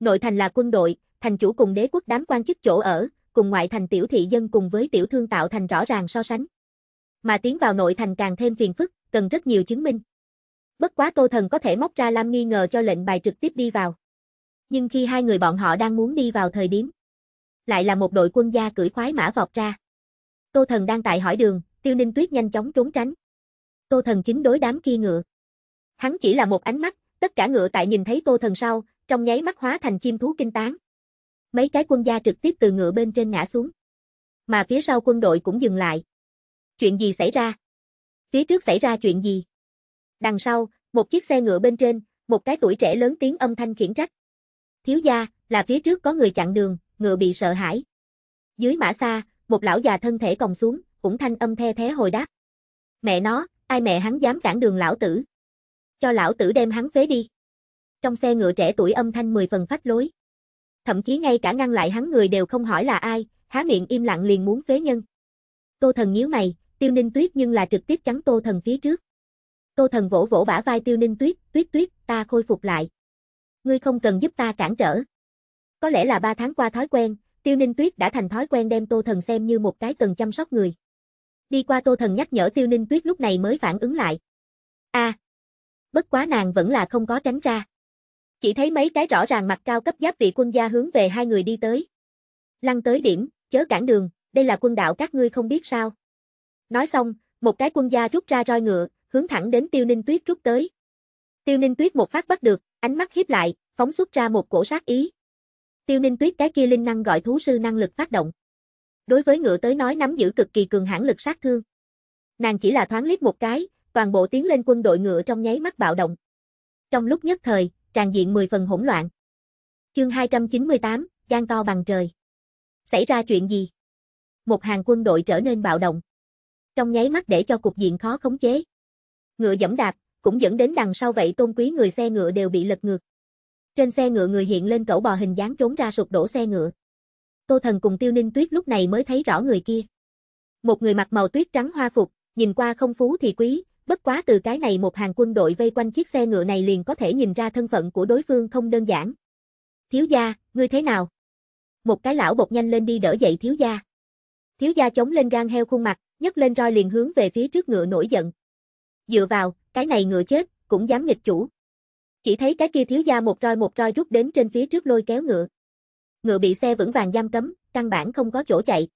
Nội thành là quân đội, thành chủ cùng đế quốc đám quan chức chỗ ở, cùng ngoại thành tiểu thị dân cùng với tiểu thương tạo thành rõ ràng so sánh. Mà tiến vào nội thành càng thêm phiền phức, cần rất nhiều chứng minh. Bất quá Tô Thần có thể móc ra Lam nghi ngờ cho lệnh bài trực tiếp đi vào. Nhưng khi hai người bọn họ đang muốn đi vào thời điểm, lại là một đội quân gia cưỡi khoái mã vọt ra. Tô Thần đang tại hỏi đường, Tiêu Ninh Tuyết nhanh chóng trốn tránh. Tô Thần chính đối đám kia ngựa. Hắn chỉ là một ánh mắt, tất cả ngựa tại nhìn thấy Tô Thần sau, trong nháy mắt hóa thành chim thú kinh táng mấy cái quân gia trực tiếp từ ngựa bên trên ngã xuống. Mà phía sau quân đội cũng dừng lại. Chuyện gì xảy ra? Phía trước xảy ra chuyện gì? Đằng sau, một chiếc xe ngựa bên trên, một cái tuổi trẻ lớn tiếng âm thanh khiển trách. Thiếu gia, là phía trước có người chặn đường, ngựa bị sợ hãi. Dưới mã xa, một lão già thân thể còng xuống, cũng thanh âm the thế hồi đáp. Mẹ nó, ai mẹ hắn dám cản đường lão tử? Cho lão tử đem hắn phế đi. Trong xe ngựa trẻ tuổi âm thanh mười phần phách lối thậm chí ngay cả ngăn lại hắn người đều không hỏi là ai, há miệng im lặng liền muốn phế nhân. Tô thần nhíu mày, tiêu ninh tuyết nhưng là trực tiếp chắn tô thần phía trước. Tô thần vỗ vỗ bả vai tiêu ninh tuyết, tuyết tuyết, ta khôi phục lại. Ngươi không cần giúp ta cản trở. Có lẽ là ba tháng qua thói quen, tiêu ninh tuyết đã thành thói quen đem tô thần xem như một cái cần chăm sóc người. Đi qua tô thần nhắc nhở tiêu ninh tuyết lúc này mới phản ứng lại. a à, bất quá nàng vẫn là không có tránh ra. Chỉ thấy mấy cái rõ ràng mặt cao cấp giáp vị quân gia hướng về hai người đi tới. Lăng tới điểm, chớ cản đường, đây là quân đạo các ngươi không biết sao. Nói xong, một cái quân gia rút ra roi ngựa, hướng thẳng đến Tiêu Ninh Tuyết rút tới. Tiêu Ninh Tuyết một phát bắt được, ánh mắt hiếp lại, phóng xuất ra một cổ sát ý. Tiêu Ninh Tuyết cái kia linh năng gọi thú sư năng lực phát động. Đối với ngựa tới nói nắm giữ cực kỳ cường hãn lực sát thương. Nàng chỉ là thoáng liếc một cái, toàn bộ tiến lên quân đội ngựa trong nháy mắt bạo động. Trong lúc nhất thời, tràn diện mười phần hỗn loạn. Chương 298, gan to bằng trời. Xảy ra chuyện gì? Một hàng quân đội trở nên bạo động. Trong nháy mắt để cho cục diện khó khống chế. Ngựa dẫm đạp, cũng dẫn đến đằng sau vậy tôn quý người xe ngựa đều bị lật ngược. Trên xe ngựa người hiện lên cẩu bò hình dáng trốn ra sụp đổ xe ngựa. Tô Thần cùng Tiêu Ninh Tuyết lúc này mới thấy rõ người kia. Một người mặc màu tuyết trắng hoa phục, nhìn qua không phú thì quý, Bất quá từ cái này một hàng quân đội vây quanh chiếc xe ngựa này liền có thể nhìn ra thân phận của đối phương không đơn giản. Thiếu gia, ngươi thế nào? Một cái lão bột nhanh lên đi đỡ dậy thiếu gia. Thiếu gia chống lên gan heo khuôn mặt, nhấc lên roi liền hướng về phía trước ngựa nổi giận. Dựa vào, cái này ngựa chết, cũng dám nghịch chủ. Chỉ thấy cái kia thiếu gia một roi một roi rút đến trên phía trước lôi kéo ngựa. Ngựa bị xe vững vàng giam cấm, căn bản không có chỗ chạy.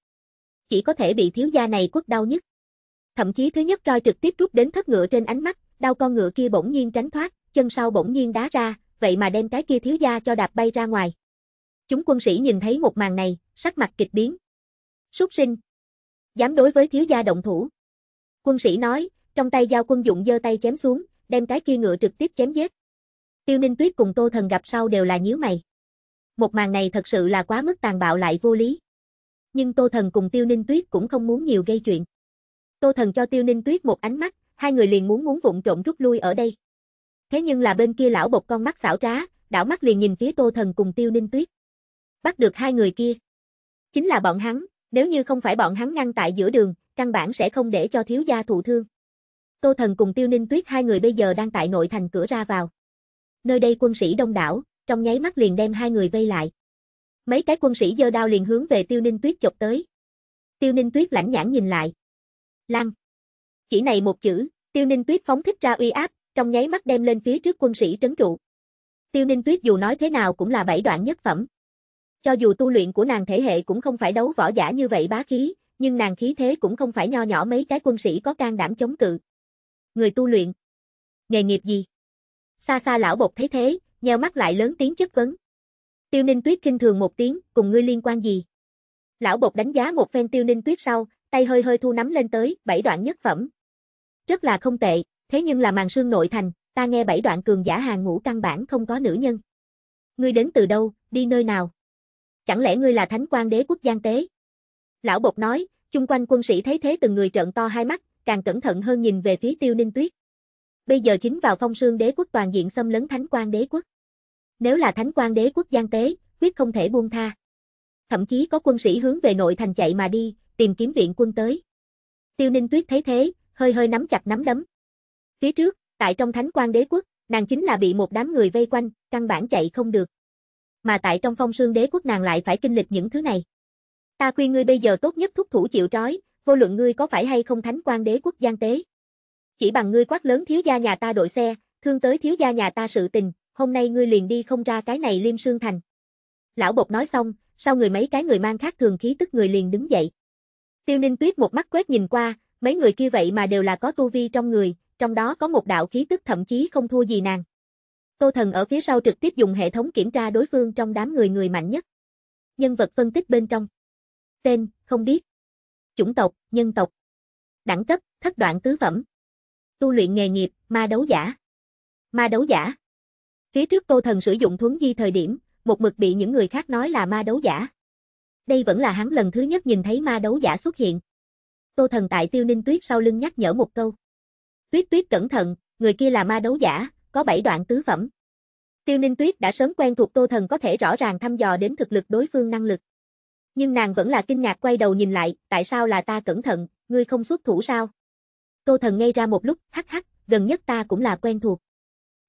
Chỉ có thể bị thiếu gia này quất đau nhất. Thậm chí thứ nhất roi trực tiếp rút đến thất ngựa trên ánh mắt, đau con ngựa kia bỗng nhiên tránh thoát, chân sau bỗng nhiên đá ra, vậy mà đem cái kia thiếu gia cho đạp bay ra ngoài. Chúng quân sĩ nhìn thấy một màn này, sắc mặt kịch biến. Súc sinh! Dám đối với thiếu gia động thủ. Quân sĩ nói, trong tay dao quân dụng giơ tay chém xuống, đem cái kia ngựa trực tiếp chém giết. Tiêu Ninh Tuyết cùng Tô Thần gặp sau đều là nhíu mày. Một màn này thật sự là quá mức tàn bạo lại vô lý. Nhưng Tô Thần cùng Tiêu Ninh Tuyết cũng không muốn nhiều gây chuyện. Tô Thần cho Tiêu Ninh Tuyết một ánh mắt, hai người liền muốn muốn vụng trộm rút lui ở đây. Thế nhưng là bên kia lão bột con mắt xảo trá, đảo mắt liền nhìn phía Tô Thần cùng Tiêu Ninh Tuyết. Bắt được hai người kia. Chính là bọn hắn, nếu như không phải bọn hắn ngăn tại giữa đường, căn bản sẽ không để cho thiếu gia thụ thương. Tô Thần cùng Tiêu Ninh Tuyết hai người bây giờ đang tại nội thành cửa ra vào. Nơi đây quân sĩ đông đảo, trong nháy mắt liền đem hai người vây lại. Mấy cái quân sĩ giơ đao liền hướng về Tiêu Ninh Tuyết chọc tới. Tiêu Ninh Tuyết lãnh nhãn nhìn lại, Lan. Chỉ này một chữ, Tiêu Ninh Tuyết phóng thích ra uy áp, trong nháy mắt đem lên phía trước quân sĩ trấn trụ. Tiêu Ninh Tuyết dù nói thế nào cũng là bảy đoạn nhất phẩm. Cho dù tu luyện của nàng thể hệ cũng không phải đấu võ giả như vậy bá khí, nhưng nàng khí thế cũng không phải nho nhỏ mấy cái quân sĩ có can đảm chống cự. Người tu luyện. Nghề nghiệp gì? Xa xa lão bột thấy thế, nheo mắt lại lớn tiếng chất vấn. Tiêu Ninh Tuyết kinh thường một tiếng, cùng ngươi liên quan gì? Lão bột đánh giá một phen Tiêu Ninh Tuyết sau, tay hơi hơi thu nắm lên tới, bảy đoạn nhất phẩm. Rất là không tệ, thế nhưng là màn sương nội thành, ta nghe bảy đoạn cường giả hàng ngũ căn bản không có nữ nhân. Ngươi đến từ đâu, đi nơi nào? Chẳng lẽ ngươi là thánh quan đế quốc giang tế? Lão bột nói, chung quanh quân sĩ thấy thế từng người trợn to hai mắt, càng cẩn thận hơn nhìn về phía tiêu ninh tuyết. Bây giờ chính vào phong sương đế quốc toàn diện xâm lấn thánh quan đế quốc. Nếu là thánh quan đế quốc giang tế, quyết không thể buông tha. Thậm chí có quân sĩ hướng về nội thành chạy mà đi, tìm kiếm viện quân tới. Tiêu Ninh Tuyết thấy thế, hơi hơi nắm chặt nắm đấm. Phía trước, tại trong Thánh Quan Đế quốc, nàng chính là bị một đám người vây quanh, căn bản chạy không được. Mà tại trong Phong Sương Đế quốc nàng lại phải kinh lịch những thứ này. Ta khuyên ngươi bây giờ tốt nhất thúc thủ chịu trói, vô luận ngươi có phải hay không Thánh Quan Đế quốc gian tế. Chỉ bằng ngươi quát lớn thiếu gia nhà ta đội xe, thương tới thiếu gia nhà ta sự tình, hôm nay ngươi liền đi không ra cái này Liêm Sương Thành. Lão bột nói xong, sau người mấy cái người mang khác thường khí tức người liền đứng dậy. Tiêu Ninh Tuyết một mắt quét nhìn qua, mấy người kia vậy mà đều là có tu vi trong người, trong đó có một đạo khí tức thậm chí không thua gì nàng. Tô Thần ở phía sau trực tiếp dùng hệ thống kiểm tra đối phương trong đám người người mạnh nhất. Nhân vật phân tích bên trong. Tên, không biết. Chủng tộc, nhân tộc. Đẳng cấp, thất đoạn tứ phẩm. Tu luyện nghề nghiệp, ma đấu giả. Ma đấu giả. Phía trước Tô Thần sử dụng thuấn di thời điểm, một mực bị những người khác nói là ma đấu giả. Đây vẫn là hắn lần thứ nhất nhìn thấy ma đấu giả xuất hiện. Tô thần tại tiêu ninh tuyết sau lưng nhắc nhở một câu. Tuyết tuyết cẩn thận, người kia là ma đấu giả, có bảy đoạn tứ phẩm. Tiêu ninh tuyết đã sớm quen thuộc tô thần có thể rõ ràng thăm dò đến thực lực đối phương năng lực. Nhưng nàng vẫn là kinh ngạc quay đầu nhìn lại, tại sao là ta cẩn thận, ngươi không xuất thủ sao? Tô thần ngay ra một lúc, hắc hắc, gần nhất ta cũng là quen thuộc.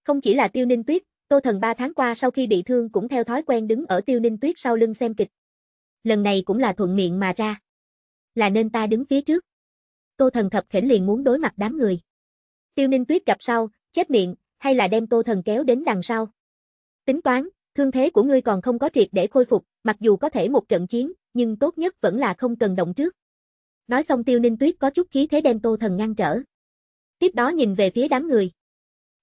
Không chỉ là tiêu ninh tuyết, tô thần ba tháng qua sau khi bị thương cũng theo thói quen đứng ở tiêu ninh tuyết sau lưng xem kịch lần này cũng là thuận miệng mà ra. Là nên ta đứng phía trước. Tô thần thập khỉnh liền muốn đối mặt đám người. Tiêu ninh tuyết gặp sau, chết miệng, hay là đem tô thần kéo đến đằng sau. Tính toán, thương thế của ngươi còn không có triệt để khôi phục, mặc dù có thể một trận chiến, nhưng tốt nhất vẫn là không cần động trước. Nói xong tiêu ninh tuyết có chút khí thế đem tô thần ngăn trở. Tiếp đó nhìn về phía đám người.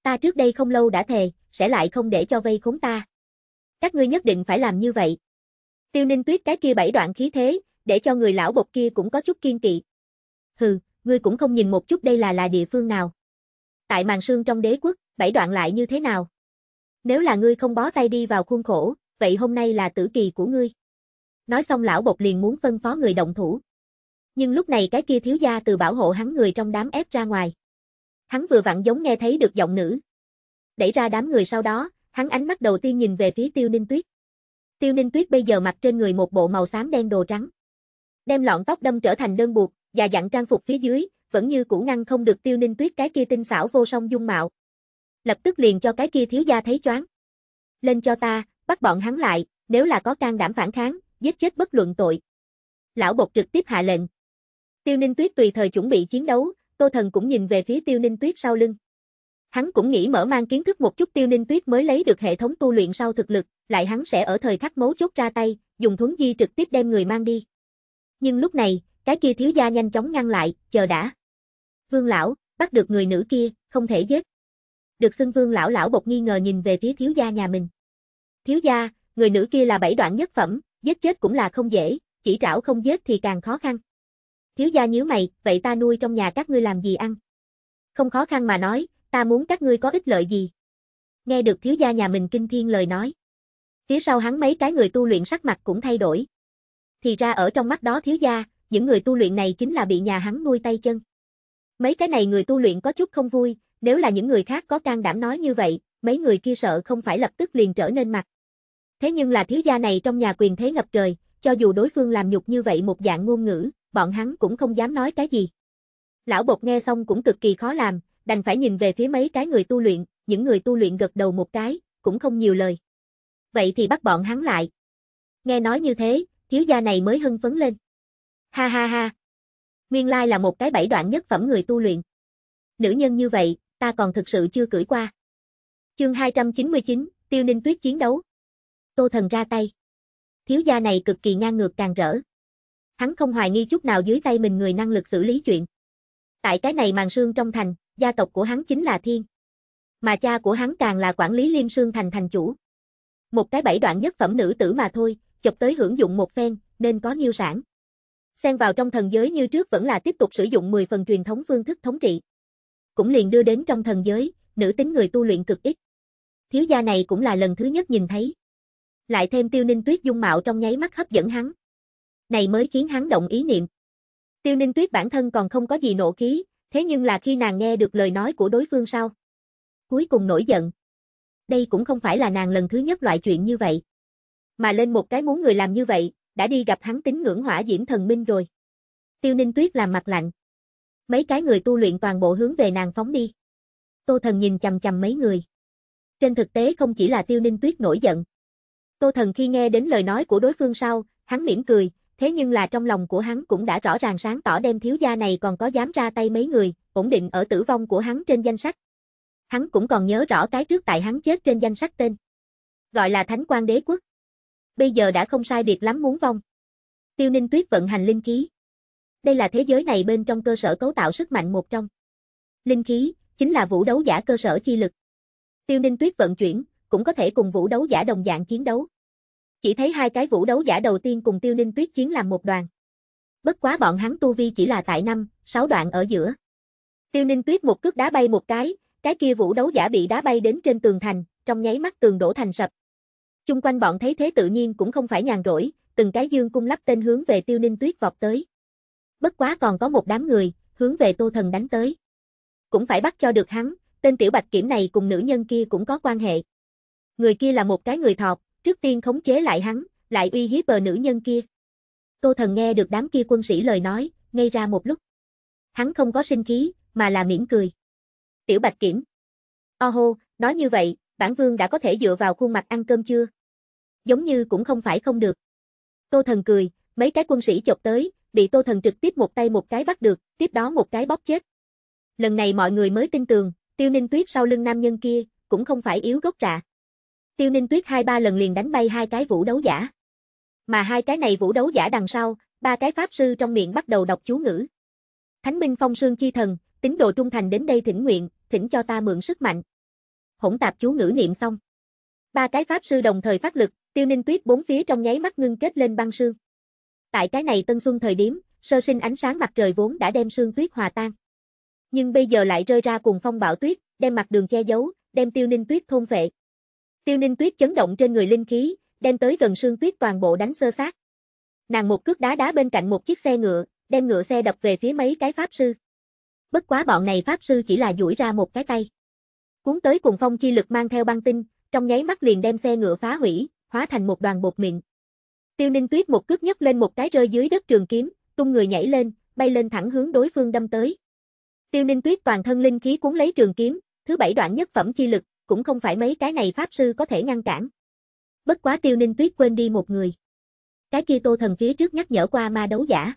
Ta trước đây không lâu đã thề, sẽ lại không để cho vây khốn ta. Các ngươi nhất định phải làm như vậy. Tiêu Ninh Tuyết cái kia bảy đoạn khí thế, để cho người lão bột kia cũng có chút kiên kỵ. Hừ, ngươi cũng không nhìn một chút đây là là địa phương nào. Tại màn sương trong đế quốc, bảy đoạn lại như thế nào? Nếu là ngươi không bó tay đi vào khuôn khổ, vậy hôm nay là tử kỳ của ngươi. Nói xong lão bột liền muốn phân phó người động thủ. Nhưng lúc này cái kia thiếu gia từ bảo hộ hắn người trong đám ép ra ngoài. Hắn vừa vặn giống nghe thấy được giọng nữ. Đẩy ra đám người sau đó, hắn ánh mắt đầu tiên nhìn về phía tiêu ninh tuyết. Tiêu Ninh Tuyết bây giờ mặc trên người một bộ màu xám đen đồ trắng. Đem lọn tóc đâm trở thành đơn buộc, và dặn trang phục phía dưới, vẫn như cũ ngăn không được Tiêu Ninh Tuyết cái kia tinh xảo vô song dung mạo. Lập tức liền cho cái kia thiếu gia thấy choáng. Lên cho ta, bắt bọn hắn lại, nếu là có can đảm phản kháng, giết chết bất luận tội. Lão bột trực tiếp hạ lệnh. Tiêu Ninh Tuyết tùy thời chuẩn bị chiến đấu, Tô Thần cũng nhìn về phía Tiêu Ninh Tuyết sau lưng. Hắn cũng nghĩ mở mang kiến thức một chút tiêu ninh tuyết mới lấy được hệ thống tu luyện sau thực lực, lại hắn sẽ ở thời khắc mấu chốt ra tay, dùng thuấn di trực tiếp đem người mang đi. Nhưng lúc này, cái kia thiếu gia nhanh chóng ngăn lại, chờ đã. Vương lão, bắt được người nữ kia, không thể giết. Được xưng vương lão lão bột nghi ngờ nhìn về phía thiếu gia nhà mình. Thiếu gia, người nữ kia là bảy đoạn nhất phẩm, giết chết cũng là không dễ, chỉ trảo không giết thì càng khó khăn. Thiếu gia nhíu mày, vậy ta nuôi trong nhà các ngươi làm gì ăn? Không khó khăn mà nói, ta muốn các ngươi có ích lợi gì? Nghe được thiếu gia nhà mình kinh thiên lời nói. Phía sau hắn mấy cái người tu luyện sắc mặt cũng thay đổi. Thì ra ở trong mắt đó thiếu gia, những người tu luyện này chính là bị nhà hắn nuôi tay chân. Mấy cái này người tu luyện có chút không vui, nếu là những người khác có can đảm nói như vậy, mấy người kia sợ không phải lập tức liền trở nên mặt. Thế nhưng là thiếu gia này trong nhà quyền thế ngập trời, cho dù đối phương làm nhục như vậy một dạng ngôn ngữ, bọn hắn cũng không dám nói cái gì. Lão bột nghe xong cũng cực kỳ khó làm, đành phải nhìn về phía mấy cái người tu luyện, những người tu luyện gật đầu một cái, cũng không nhiều lời. Vậy thì bắt bọn hắn lại. Nghe nói như thế, thiếu gia này mới hưng phấn lên. Ha ha ha. Nguyên lai là một cái bảy đoạn nhất phẩm người tu luyện. Nữ nhân như vậy, ta còn thực sự chưa cưỡi qua. Chương 299, Tiêu Ninh Tuyết chiến đấu. Tô Thần ra tay. Thiếu gia này cực kỳ ngang ngược càng rỡ. Hắn không hoài nghi chút nào dưới tay mình người năng lực xử lý chuyện. Tại cái này màn sương trong thành, gia tộc của hắn chính là Thiên. Mà cha của hắn càng là quản lý Liêm Sương Thành thành chủ. Một cái bảy đoạn nhất phẩm nữ tử mà thôi, chọc tới hưởng dụng một phen, nên có nhiêu sản. Xen vào trong thần giới như trước vẫn là tiếp tục sử dụng 10 phần truyền thống phương thức thống trị. Cũng liền đưa đến trong thần giới, nữ tính người tu luyện cực ít. Thiếu gia này cũng là lần thứ nhất nhìn thấy. Lại thêm tiêu ninh tuyết dung mạo trong nháy mắt hấp dẫn hắn. Này mới khiến hắn động ý niệm. Tiêu ninh tuyết bản thân còn không có gì nộ khí, Thế nhưng là khi nàng nghe được lời nói của đối phương sau, cuối cùng nổi giận. Đây cũng không phải là nàng lần thứ nhất loại chuyện như vậy. Mà lên một cái muốn người làm như vậy, đã đi gặp hắn tính ngưỡng hỏa diễm thần minh rồi. Tiêu Ninh Tuyết làm mặt lạnh. Mấy cái người tu luyện toàn bộ hướng về nàng phóng đi. Tô Thần nhìn chầm chầm mấy người. Trên thực tế không chỉ là Tiêu Ninh Tuyết nổi giận. Tô Thần khi nghe đến lời nói của đối phương sau, hắn mỉm cười, thế nhưng là trong lòng của hắn cũng đã rõ ràng sáng tỏ đem thiếu gia này còn có dám ra tay mấy người, ổn định ở tử vong của hắn trên danh sách. Hắn cũng còn nhớ rõ cái trước tại hắn chết trên danh sách tên. Gọi là Thánh quan đế quốc. Bây giờ đã không sai biệt lắm muốn vong. Tiêu Ninh Tuyết vận hành linh khí. Đây là thế giới này bên trong cơ sở cấu tạo sức mạnh một trong. Linh khí chính là vũ đấu giả cơ sở chi lực. Tiêu Ninh Tuyết vận chuyển, cũng có thể cùng vũ đấu giả đồng dạng chiến đấu. Chỉ thấy hai cái vũ đấu giả đầu tiên cùng tiêu ninh tuyết chiến làm một đoàn. Bất quá bọn hắn tu vi chỉ là tại năm, sáu đoạn ở giữa. Tiêu ninh tuyết một cước đá bay một cái, cái kia vũ đấu giả bị đá bay đến trên tường thành, trong nháy mắt tường đổ thành sập. Chung quanh bọn thấy thế tự nhiên cũng không phải nhàn rỗi, từng cái dương cung lắp tên hướng về tiêu ninh tuyết vọt tới. Bất quá còn có một đám người, hướng về tô thần đánh tới. Cũng phải bắt cho được hắn, tên tiểu bạch kiểm này cùng nữ nhân kia cũng có quan hệ. Người kia là một cái người thọt, trước tiên khống chế lại hắn, lại uy hiếp bờ nữ nhân kia. Tô thần nghe được đám kia quân sĩ lời nói, ngây ra một lúc. Hắn không có sinh khí, mà là mỉm cười. Tiểu Bạch Kiểm. O hô, nói như vậy, bản vương đã có thể dựa vào khuôn mặt ăn cơm chưa? Giống như cũng không phải không được. Tô thần cười, mấy cái quân sĩ chọc tới, bị Tô thần trực tiếp một tay một cái bắt được, tiếp đó một cái bóp chết. Lần này mọi người mới tin tường, tiêu ninh tuyết sau lưng nam nhân kia, cũng không phải yếu gốc rạ. Tiêu Ninh Tuyết hai ba lần liền đánh bay hai cái vũ đấu giả. Mà hai cái này vũ đấu giả đằng sau, ba cái pháp sư trong miệng bắt đầu đọc chú ngữ. Thánh minh phong sương chi thần, tín đồ trung thành đến đây thỉnh nguyện, thỉnh cho ta mượn sức mạnh. Hỗn tạp chú ngữ niệm xong. Ba cái pháp sư đồng thời phát lực, Tiêu Ninh Tuyết bốn phía trong nháy mắt ngưng kết lên băng sương. Tại cái này tân xuân thời điểm, sơ sinh ánh sáng mặt trời vốn đã đem sương tuyết hòa tan. Nhưng bây giờ lại rơi ra cùng phong bão tuyết, đem mặt đường che giấu, đem Tiêu Ninh Tuyết thôn vệ. Tiêu Ninh Tuyết chấn động trên người linh khí, đem tới gần xương Tuyết toàn bộ đánh sơ sát. Nàng một cước đá đá bên cạnh một chiếc xe ngựa, đem ngựa xe đập về phía mấy cái pháp sư. Bất quá bọn này pháp sư chỉ là duỗi ra một cái tay. Cuốn tới cùng phong chi lực mang theo băng tinh, trong nháy mắt liền đem xe ngựa phá hủy, hóa thành một đoàn bột mịn. Tiêu Ninh Tuyết một cước nhấc lên một cái rơi dưới đất trường kiếm, tung người nhảy lên, bay lên thẳng hướng đối phương đâm tới. Tiêu Ninh Tuyết toàn thân linh khí cuốn lấy trường kiếm, thứ bảy đoạn nhất phẩm chi lực, cũng không phải mấy cái này pháp sư có thể ngăn cản. Bất quá tiêu ninh tuyết quên đi một người. Cái kia tô thần phía trước nhắc nhở qua ma đấu giả.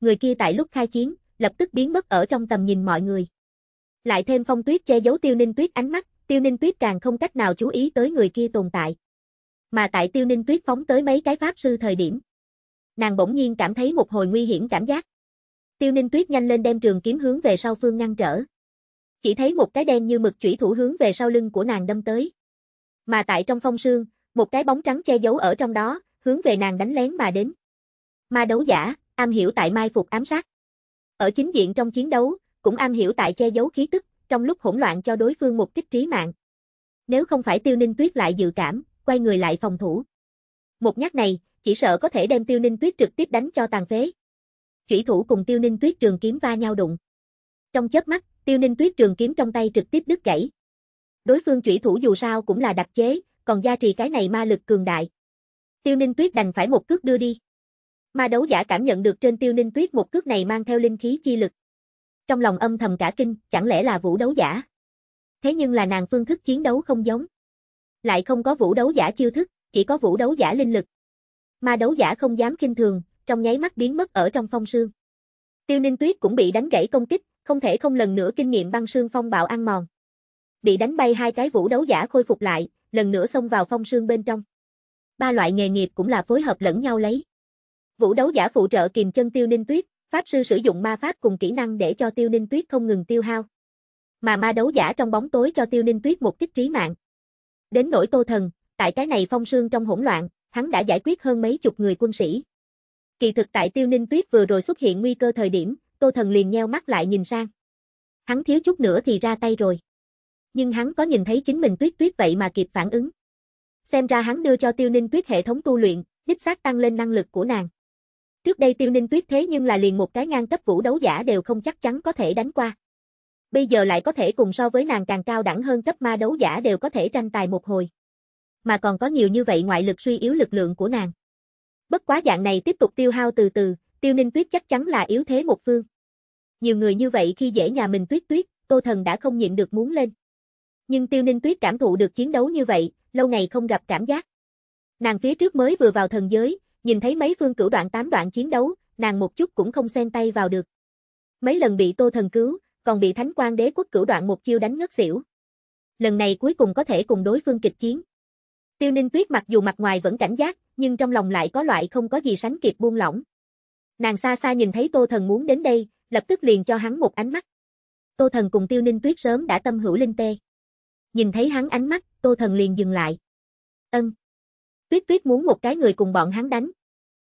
Người kia tại lúc khai chiến, lập tức biến mất ở trong tầm nhìn mọi người. Lại thêm phong tuyết che giấu tiêu ninh tuyết ánh mắt, tiêu ninh tuyết càng không cách nào chú ý tới người kia tồn tại. Mà tại tiêu ninh tuyết phóng tới mấy cái pháp sư thời điểm. Nàng bỗng nhiên cảm thấy một hồi nguy hiểm cảm giác. Tiêu ninh tuyết nhanh lên đem trường kiếm hướng về sau phương ngăn trở. Chỉ thấy một cái đen như mực chủy thủ hướng về sau lưng của nàng đâm tới. Mà tại trong phong sương, một cái bóng trắng che giấu ở trong đó, hướng về nàng đánh lén mà đến. Ma đấu giả, am hiểu tại mai phục ám sát. Ở chính diện trong chiến đấu, cũng am hiểu tại che giấu khí tức, trong lúc hỗn loạn cho đối phương một kích trí mạng. Nếu không phải Tiêu Ninh Tuyết lại dự cảm, quay người lại phòng thủ. Một nhát này, chỉ sợ có thể đem Tiêu Ninh Tuyết trực tiếp đánh cho tàn phế. Chủy thủ cùng Tiêu Ninh Tuyết trường kiếm va nhau đụng. Trong chớp mắt, Tiêu Ninh Tuyết trường kiếm trong tay trực tiếp đứt gãy. Đối phương chủy thủ dù sao cũng là đặc chế, còn gia trì cái này ma lực cường đại. Tiêu Ninh Tuyết đành phải một cước đưa đi. Ma đấu giả cảm nhận được trên Tiêu Ninh Tuyết một cước này mang theo linh khí chi lực. Trong lòng âm thầm cả kinh, chẳng lẽ là vũ đấu giả? Thế nhưng là nàng phương thức chiến đấu không giống. Lại không có vũ đấu giả chiêu thức, chỉ có vũ đấu giả linh lực. Ma đấu giả không dám kinh thường, trong nháy mắt biến mất ở trong phong sương. Tiêu Ninh Tuyết cũng bị đánh gãy công kích, không thể không lần nữa kinh nghiệm băng sương phong bạo ăn mòn. Bị đánh bay hai cái vũ đấu giả khôi phục lại, lần nữa xông vào phong sương bên trong. Ba loại nghề nghiệp cũng là phối hợp lẫn nhau lấy. Vũ đấu giả phụ trợ kìm chân Tiêu Ninh Tuyết, pháp sư sử dụng ma pháp cùng kỹ năng để cho Tiêu Ninh Tuyết không ngừng tiêu hao. Mà ma đấu giả trong bóng tối cho Tiêu Ninh Tuyết một kích trí mạng. Đến nỗi Tô Thần, tại cái này phong sương trong hỗn loạn, hắn đã giải quyết hơn mấy chục người quân sĩ. Kỳ thực tại Tiêu Ninh Tuyết vừa rồi xuất hiện nguy cơ thời điểm, Tô Thần liền nheo mắt lại nhìn sang. Hắn thiếu chút nữa thì ra tay rồi. Nhưng hắn có nhìn thấy chính mình tuyết tuyết vậy mà kịp phản ứng. Xem ra hắn đưa cho tiêu ninh tuyết hệ thống tu luyện, đích xác tăng lên năng lực của nàng. Trước đây tiêu ninh tuyết thế nhưng là liền một cái ngang cấp vũ đấu giả đều không chắc chắn có thể đánh qua. Bây giờ lại có thể cùng so với nàng càng cao đẳng hơn cấp ma đấu giả đều có thể tranh tài một hồi. Mà còn có nhiều như vậy ngoại lực suy yếu lực lượng của nàng. Bất quá dạng này tiếp tục tiêu hao từ từ, Tiêu Ninh Tuyết chắc chắn là yếu thế một phương. Nhiều người như vậy khi dễ nhà mình Tuyết Tuyết, Tô Thần đã không nhịn được muốn lên. Nhưng Tiêu Ninh Tuyết cảm thụ được chiến đấu như vậy, lâu ngày không gặp cảm giác. Nàng phía trước mới vừa vào thần giới, nhìn thấy mấy phương cửu đoạn tám đoạn chiến đấu, nàng một chút cũng không xen tay vào được. Mấy lần bị Tô Thần cứu, còn bị Thánh Quang Đế Quốc cửu đoạn một chiêu đánh ngất xỉu. Lần này cuối cùng có thể cùng đối phương kịch chiến. Tiêu Ninh Tuyết mặc dù mặt ngoài vẫn cảnh giác, nhưng trong lòng lại có loại không có gì sánh kịp buông lỏng. Nàng xa xa nhìn thấy Tô Thần muốn đến đây, lập tức liền cho hắn một ánh mắt. Tô Thần cùng Tiêu Ninh Tuyết sớm đã tâm hữu linh tê. Nhìn thấy hắn ánh mắt, Tô Thần liền dừng lại. Ân. Tuyết Tuyết muốn một cái người cùng bọn hắn đánh.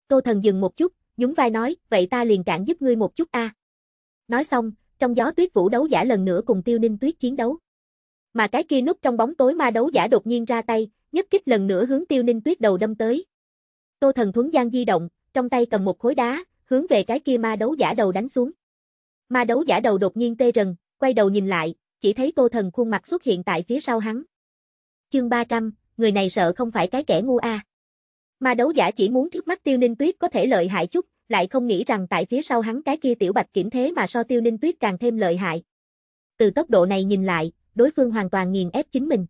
Tô Thần dừng một chút, nhún vai nói, vậy ta liền cản giúp ngươi một chút a. À. Nói xong, trong gió Tuyết Vũ đấu giả lần nữa cùng Tiêu Ninh Tuyết chiến đấu. Mà cái kia núp trong bóng tối ma đấu giả đột nhiên ra tay, nhất kích lần nữa hướng Tiêu Ninh Tuyết đầu đâm tới. Tô Thần thuấn gian di động, trong tay cầm một khối đá, hướng về cái kia ma đấu giả đầu đánh xuống. Ma đấu giả đầu đột nhiên tê rần, quay đầu nhìn lại, chỉ thấy Tô Thần khuôn mặt xuất hiện tại phía sau hắn. Chương 300, người này sợ không phải cái kẻ ngu a. Ma đấu giả chỉ muốn trước mắt Tiêu Ninh Tuyết có thể lợi hại chút, lại không nghĩ rằng tại phía sau hắn cái kia tiểu bạch kiểm thế mà so Tiêu Ninh Tuyết càng thêm lợi hại. Từ tốc độ này nhìn lại, đối phương hoàn toàn nghiền ép chính mình.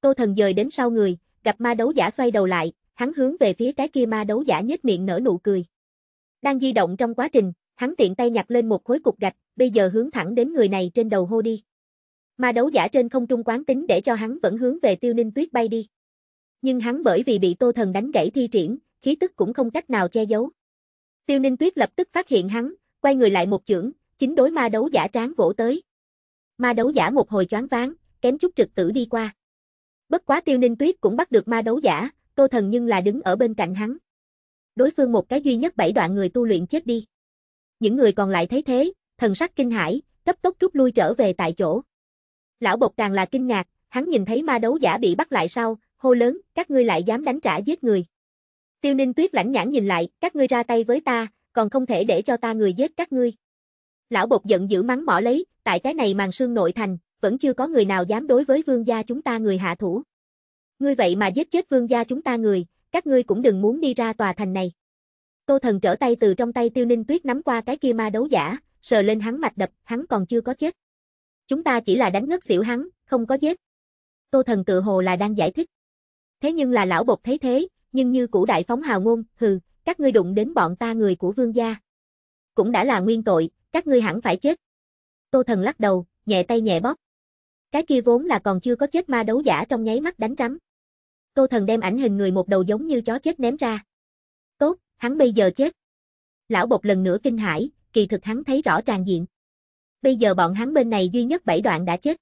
Tô Thần dời đến sau người, gặp ma đấu giả xoay đầu lại, hắn hướng về phía cái kia ma đấu giả nhếch miệng nở nụ cười. Đang di động trong quá trình, hắn tiện tay nhặt lên một khối cục gạch, bây giờ hướng thẳng đến người này trên đầu hô đi. Ma đấu giả trên không trung quán tính để cho hắn vẫn hướng về tiêu ninh tuyết bay đi. Nhưng hắn bởi vì bị tô thần đánh gãy thi triển, khí tức cũng không cách nào che giấu. Tiêu ninh tuyết lập tức phát hiện hắn, quay người lại một chưởng, chính đối ma đấu giả tráng vỗ tới. Ma đấu giả một hồi choáng váng, kém chút trực tử đi qua. Bất quá tiêu ninh tuyết cũng bắt được ma đấu giả, Tô Thần nhưng là đứng ở bên cạnh hắn. Đối phương một cái duy nhất bảy đoạn người tu luyện chết đi. Những người còn lại thấy thế, thần sắc kinh hãi, cấp tốc rút lui trở về tại chỗ. Lão bột càng là kinh ngạc, hắn nhìn thấy ma đấu giả bị bắt lại sau, hô lớn, các ngươi lại dám đánh trả giết người. Tiêu Ninh Tuyết lãnh nhãn nhìn lại, các ngươi ra tay với ta, còn không thể để cho ta người giết các ngươi. Lão bột giận dữ mắng mỏ lấy, tại cái này màn sương nội thành, vẫn chưa có người nào dám đối với vương gia chúng ta người hạ thủ. Ngươi vậy mà giết chết vương gia chúng ta người, các ngươi cũng đừng muốn đi ra tòa thành này. Tô thần trở tay từ trong tay tiêu ninh tuyết nắm qua cái kia ma đấu giả, sờ lên hắn mạch đập, hắn còn chưa có chết. Chúng ta chỉ là đánh ngất xỉu hắn, không có giết. Tô thần tự hồ là đang giải thích. Thế nhưng là lão bột thấy thế, nhưng như cũ đại phóng hào ngôn, hừ, các ngươi đụng đến bọn ta người của vương gia. Cũng đã là nguyên tội, các ngươi hẳn phải chết. Tô thần lắc đầu, nhẹ tay nhẹ bóp. Cái kia vốn là còn chưa có chết ma đấu giả trong nháy mắt đánh rắm. Tô Thần đem ảnh hình người một đầu giống như chó chết ném ra. Tốt, hắn bây giờ chết. Lão bột lần nữa kinh hãi, kỳ thực hắn thấy rõ ràng diện. Bây giờ bọn hắn bên này duy nhất bảy đoạn đã chết.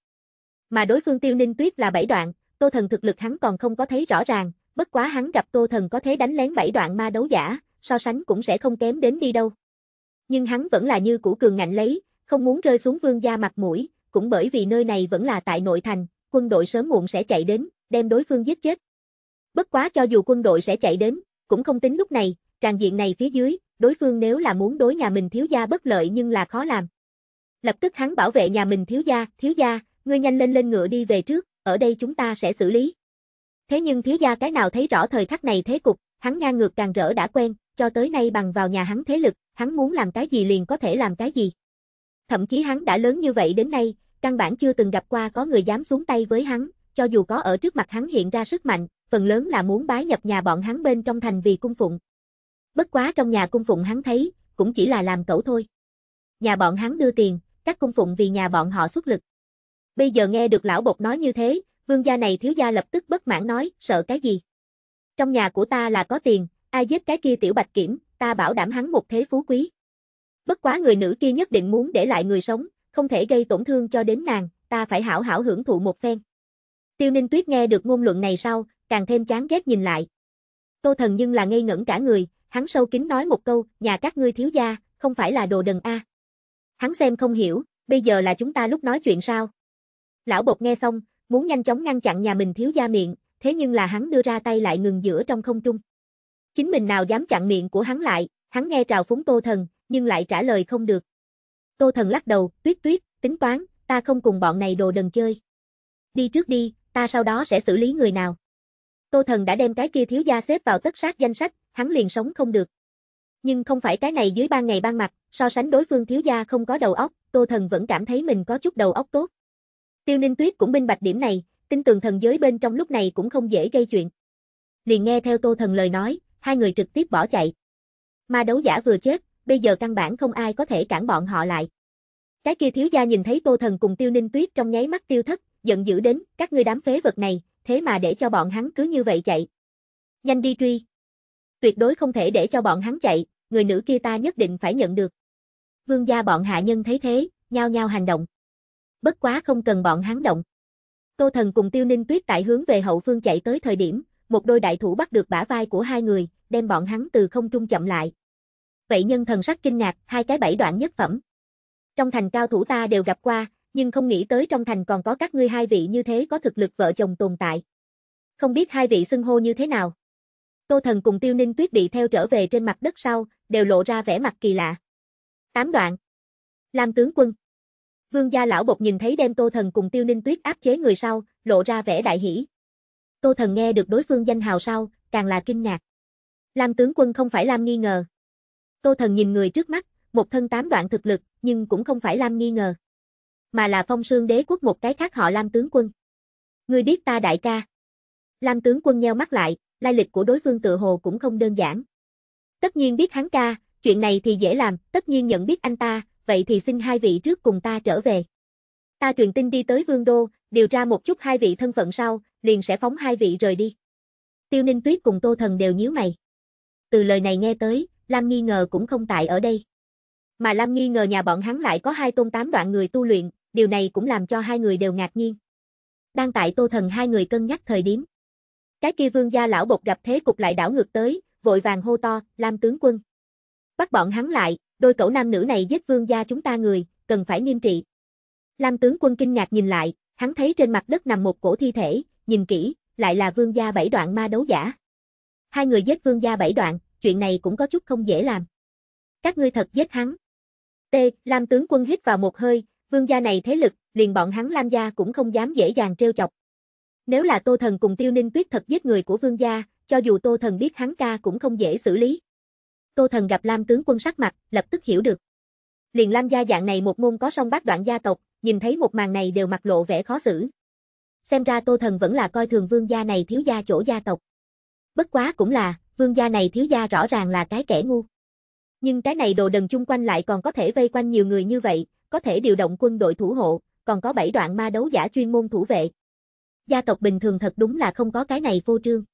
Mà đối phương tiêu ninh tuyết là bảy đoạn, Tô Thần thực lực hắn còn không có thấy rõ ràng, bất quá hắn gặp Tô Thần có thế đánh lén bảy đoạn ma đấu giả, so sánh cũng sẽ không kém đến đi đâu. Nhưng hắn vẫn là như củ cường ngạnh lấy, không muốn rơi xuống vương gia mặt mũi, cũng bởi vì nơi này vẫn là tại nội thành, quân đội sớm muộn sẽ chạy đến, đem đối phương giết chết. Bất quá cho dù quân đội sẽ chạy đến, cũng không tính lúc này, tràn diện này phía dưới, đối phương nếu là muốn đối nhà mình thiếu gia bất lợi nhưng là khó làm. Lập tức hắn bảo vệ nhà mình thiếu gia, thiếu gia, ngươi nhanh lên lên ngựa đi về trước, ở đây chúng ta sẽ xử lý. Thế nhưng thiếu gia cái nào thấy rõ thời khắc này thế cục, hắn ngang ngược càng rỡ đã quen, cho tới nay bằng vào nhà hắn thế lực, hắn muốn làm cái gì liền có thể làm cái gì. Thậm chí hắn đã lớn như vậy đến nay, căn bản chưa từng gặp qua có người dám xuống tay với hắn, cho dù có ở trước mặt hắn hiện ra sức mạnh, phần lớn là muốn bái nhập nhà bọn hắn bên trong thành vì cung phụng. Bất quá trong nhà cung phụng hắn thấy, cũng chỉ là làm cẩu thôi. Nhà bọn hắn đưa tiền, các cung phụng vì nhà bọn họ xuất lực. Bây giờ nghe được lão bột nói như thế, vương gia này thiếu gia lập tức bất mãn nói, sợ cái gì? Trong nhà của ta là có tiền, ai giết cái kia tiểu bạch kiểm, ta bảo đảm hắn một thế phú quý. Bất quá người nữ kia nhất định muốn để lại người sống, không thể gây tổn thương cho đến nàng, ta phải hảo hảo hưởng thụ một phen. Tiêu Ninh Tuyết nghe được ngôn luận này sau, càng thêm chán ghét nhìn lại. Tô Thần nhưng là ngây ngẩn cả người, hắn sâu kín nói một câu, nhà các ngươi thiếu gia, không phải là đồ đần a. Hắn xem không hiểu, bây giờ là chúng ta lúc nói chuyện sao? Lão bột nghe xong, muốn nhanh chóng ngăn chặn nhà mình thiếu gia miệng, thế nhưng là hắn đưa ra tay lại ngừng giữa trong không trung. Chính mình nào dám chặn miệng của hắn lại, hắn nghe trào phúng Tô Thần, nhưng lại trả lời không được. Tô Thần lắc đầu, tuyết tuyết, tính toán, ta không cùng bọn này đồ đần chơi. Đi trước đi, ta sau đó sẽ xử lý người nào. Tô Thần đã đem cái kia thiếu gia xếp vào tất sát danh sách, hắn liền sống không được. Nhưng không phải cái này dưới ban ngày ban mặt, so sánh đối phương thiếu gia không có đầu óc, Tô Thần vẫn cảm thấy mình có chút đầu óc tốt. Tiêu Ninh Tuyết cũng minh bạch điểm này, tin tưởng thần giới bên trong lúc này cũng không dễ gây chuyện. Liền nghe theo Tô Thần lời nói, hai người trực tiếp bỏ chạy. Ma đấu giả vừa chết, bây giờ căn bản không ai có thể cản bọn họ lại. Cái kia thiếu gia nhìn thấy Tô Thần cùng Tiêu Ninh Tuyết trong nháy mắt tiêu thất, giận dữ đến, các ngươi đám phế vật này, thế mà để cho bọn hắn cứ như vậy chạy. Nhanh đi truy. Tuyệt đối không thể để cho bọn hắn chạy, người nữ kia ta nhất định phải nhận được. Vương gia bọn hạ nhân thấy thế, nhao nhao hành động. Bất quá không cần bọn hắn động. Tô Thần cùng Tiêu Ninh Tuyết tại hướng về hậu phương chạy tới thời điểm, một đôi đại thủ bắt được bả vai của hai người, đem bọn hắn từ không trung chậm lại. Vậy nhân thần sắc kinh ngạc, hai cái bảy đoạn nhất phẩm. Trong thành cao thủ ta đều gặp qua, nhưng không nghĩ tới trong thành còn có các ngươi hai vị như thế có thực lực vợ chồng tồn tại. Không biết hai vị xưng hô như thế nào. Tô Thần cùng Tiêu Ninh Tuyết bị theo trở về trên mặt đất sau, đều lộ ra vẻ mặt kỳ lạ. Tám đoạn. Lam tướng quân. Vương gia lão bột nhìn thấy đem Tô Thần cùng Tiêu Ninh Tuyết áp chế người sau, lộ ra vẻ đại hỉ. Tô Thần nghe được đối phương danh hào sau, càng là kinh ngạc. Lam tướng quân không phải Lam nghi ngờ. Tô Thần nhìn người trước mắt, một thân tám đoạn thực lực, nhưng cũng không phải Lam nghi ngờ mà là phong sương đế quốc một cái khác họ Lam tướng quân. Ngươi biết ta đại ca. Lam tướng quân nheo mắt lại, lai lịch của đối phương tự hồ cũng không đơn giản. Tất nhiên biết hắn ca, chuyện này thì dễ làm, tất nhiên nhận biết anh ta, vậy thì xin hai vị trước cùng ta trở về. Ta truyền tin đi tới Vương Đô, điều tra một chút hai vị thân phận sau, liền sẽ phóng hai vị rời đi. Tiêu Ninh Tuyết cùng Tô Thần đều nhíu mày. Từ lời này nghe tới, Lam nghi ngờ cũng không tại ở đây. Mà Lam nghi ngờ nhà bọn hắn lại có hai tôn tám đoạn người tu luyện, điều này cũng làm cho hai người đều ngạc nhiên. Đang tại Tô Thần hai người cân nhắc thời điểm. Cái kia vương gia lão bột gặp thế cục lại đảo ngược tới, vội vàng hô to, Lam tướng quân. Bắt bọn hắn lại, đôi cậu nam nữ này giết vương gia chúng ta người, cần phải nghiêm trị. Lam tướng quân kinh ngạc nhìn lại, hắn thấy trên mặt đất nằm một cổ thi thể, nhìn kỹ, lại là vương gia bảy đoạn ma đấu giả. Hai người giết vương gia bảy đoạn, chuyện này cũng có chút không dễ làm. Các ngươi thật giết hắn. T, Lam tướng quân hít vào một hơi, Vương gia này thế lực, liền bọn hắn Lam gia cũng không dám dễ dàng trêu chọc. Nếu là Tô Thần cùng Tiêu Ninh Tuyết thật giết người của Vương gia, cho dù Tô Thần biết hắn ca cũng không dễ xử lý. Tô Thần gặp Lam tướng quân sắc mặt, lập tức hiểu được. Liền Lam gia dạng này một môn có song bát đoạn gia tộc, nhìn thấy một màn này đều mặt lộ vẻ khó xử. Xem ra Tô Thần vẫn là coi thường Vương gia này thiếu gia chỗ gia tộc. Bất quá cũng là, Vương gia này thiếu gia rõ ràng là cái kẻ ngu. Nhưng cái này đồ đần chung quanh lại còn có thể vây quanh nhiều người như vậy, có thể điều động quân đội thủ hộ, còn có 7 đoạn ma đấu giả chuyên môn thủ vệ. Gia tộc bình thường thật đúng là không có cái này vô trương.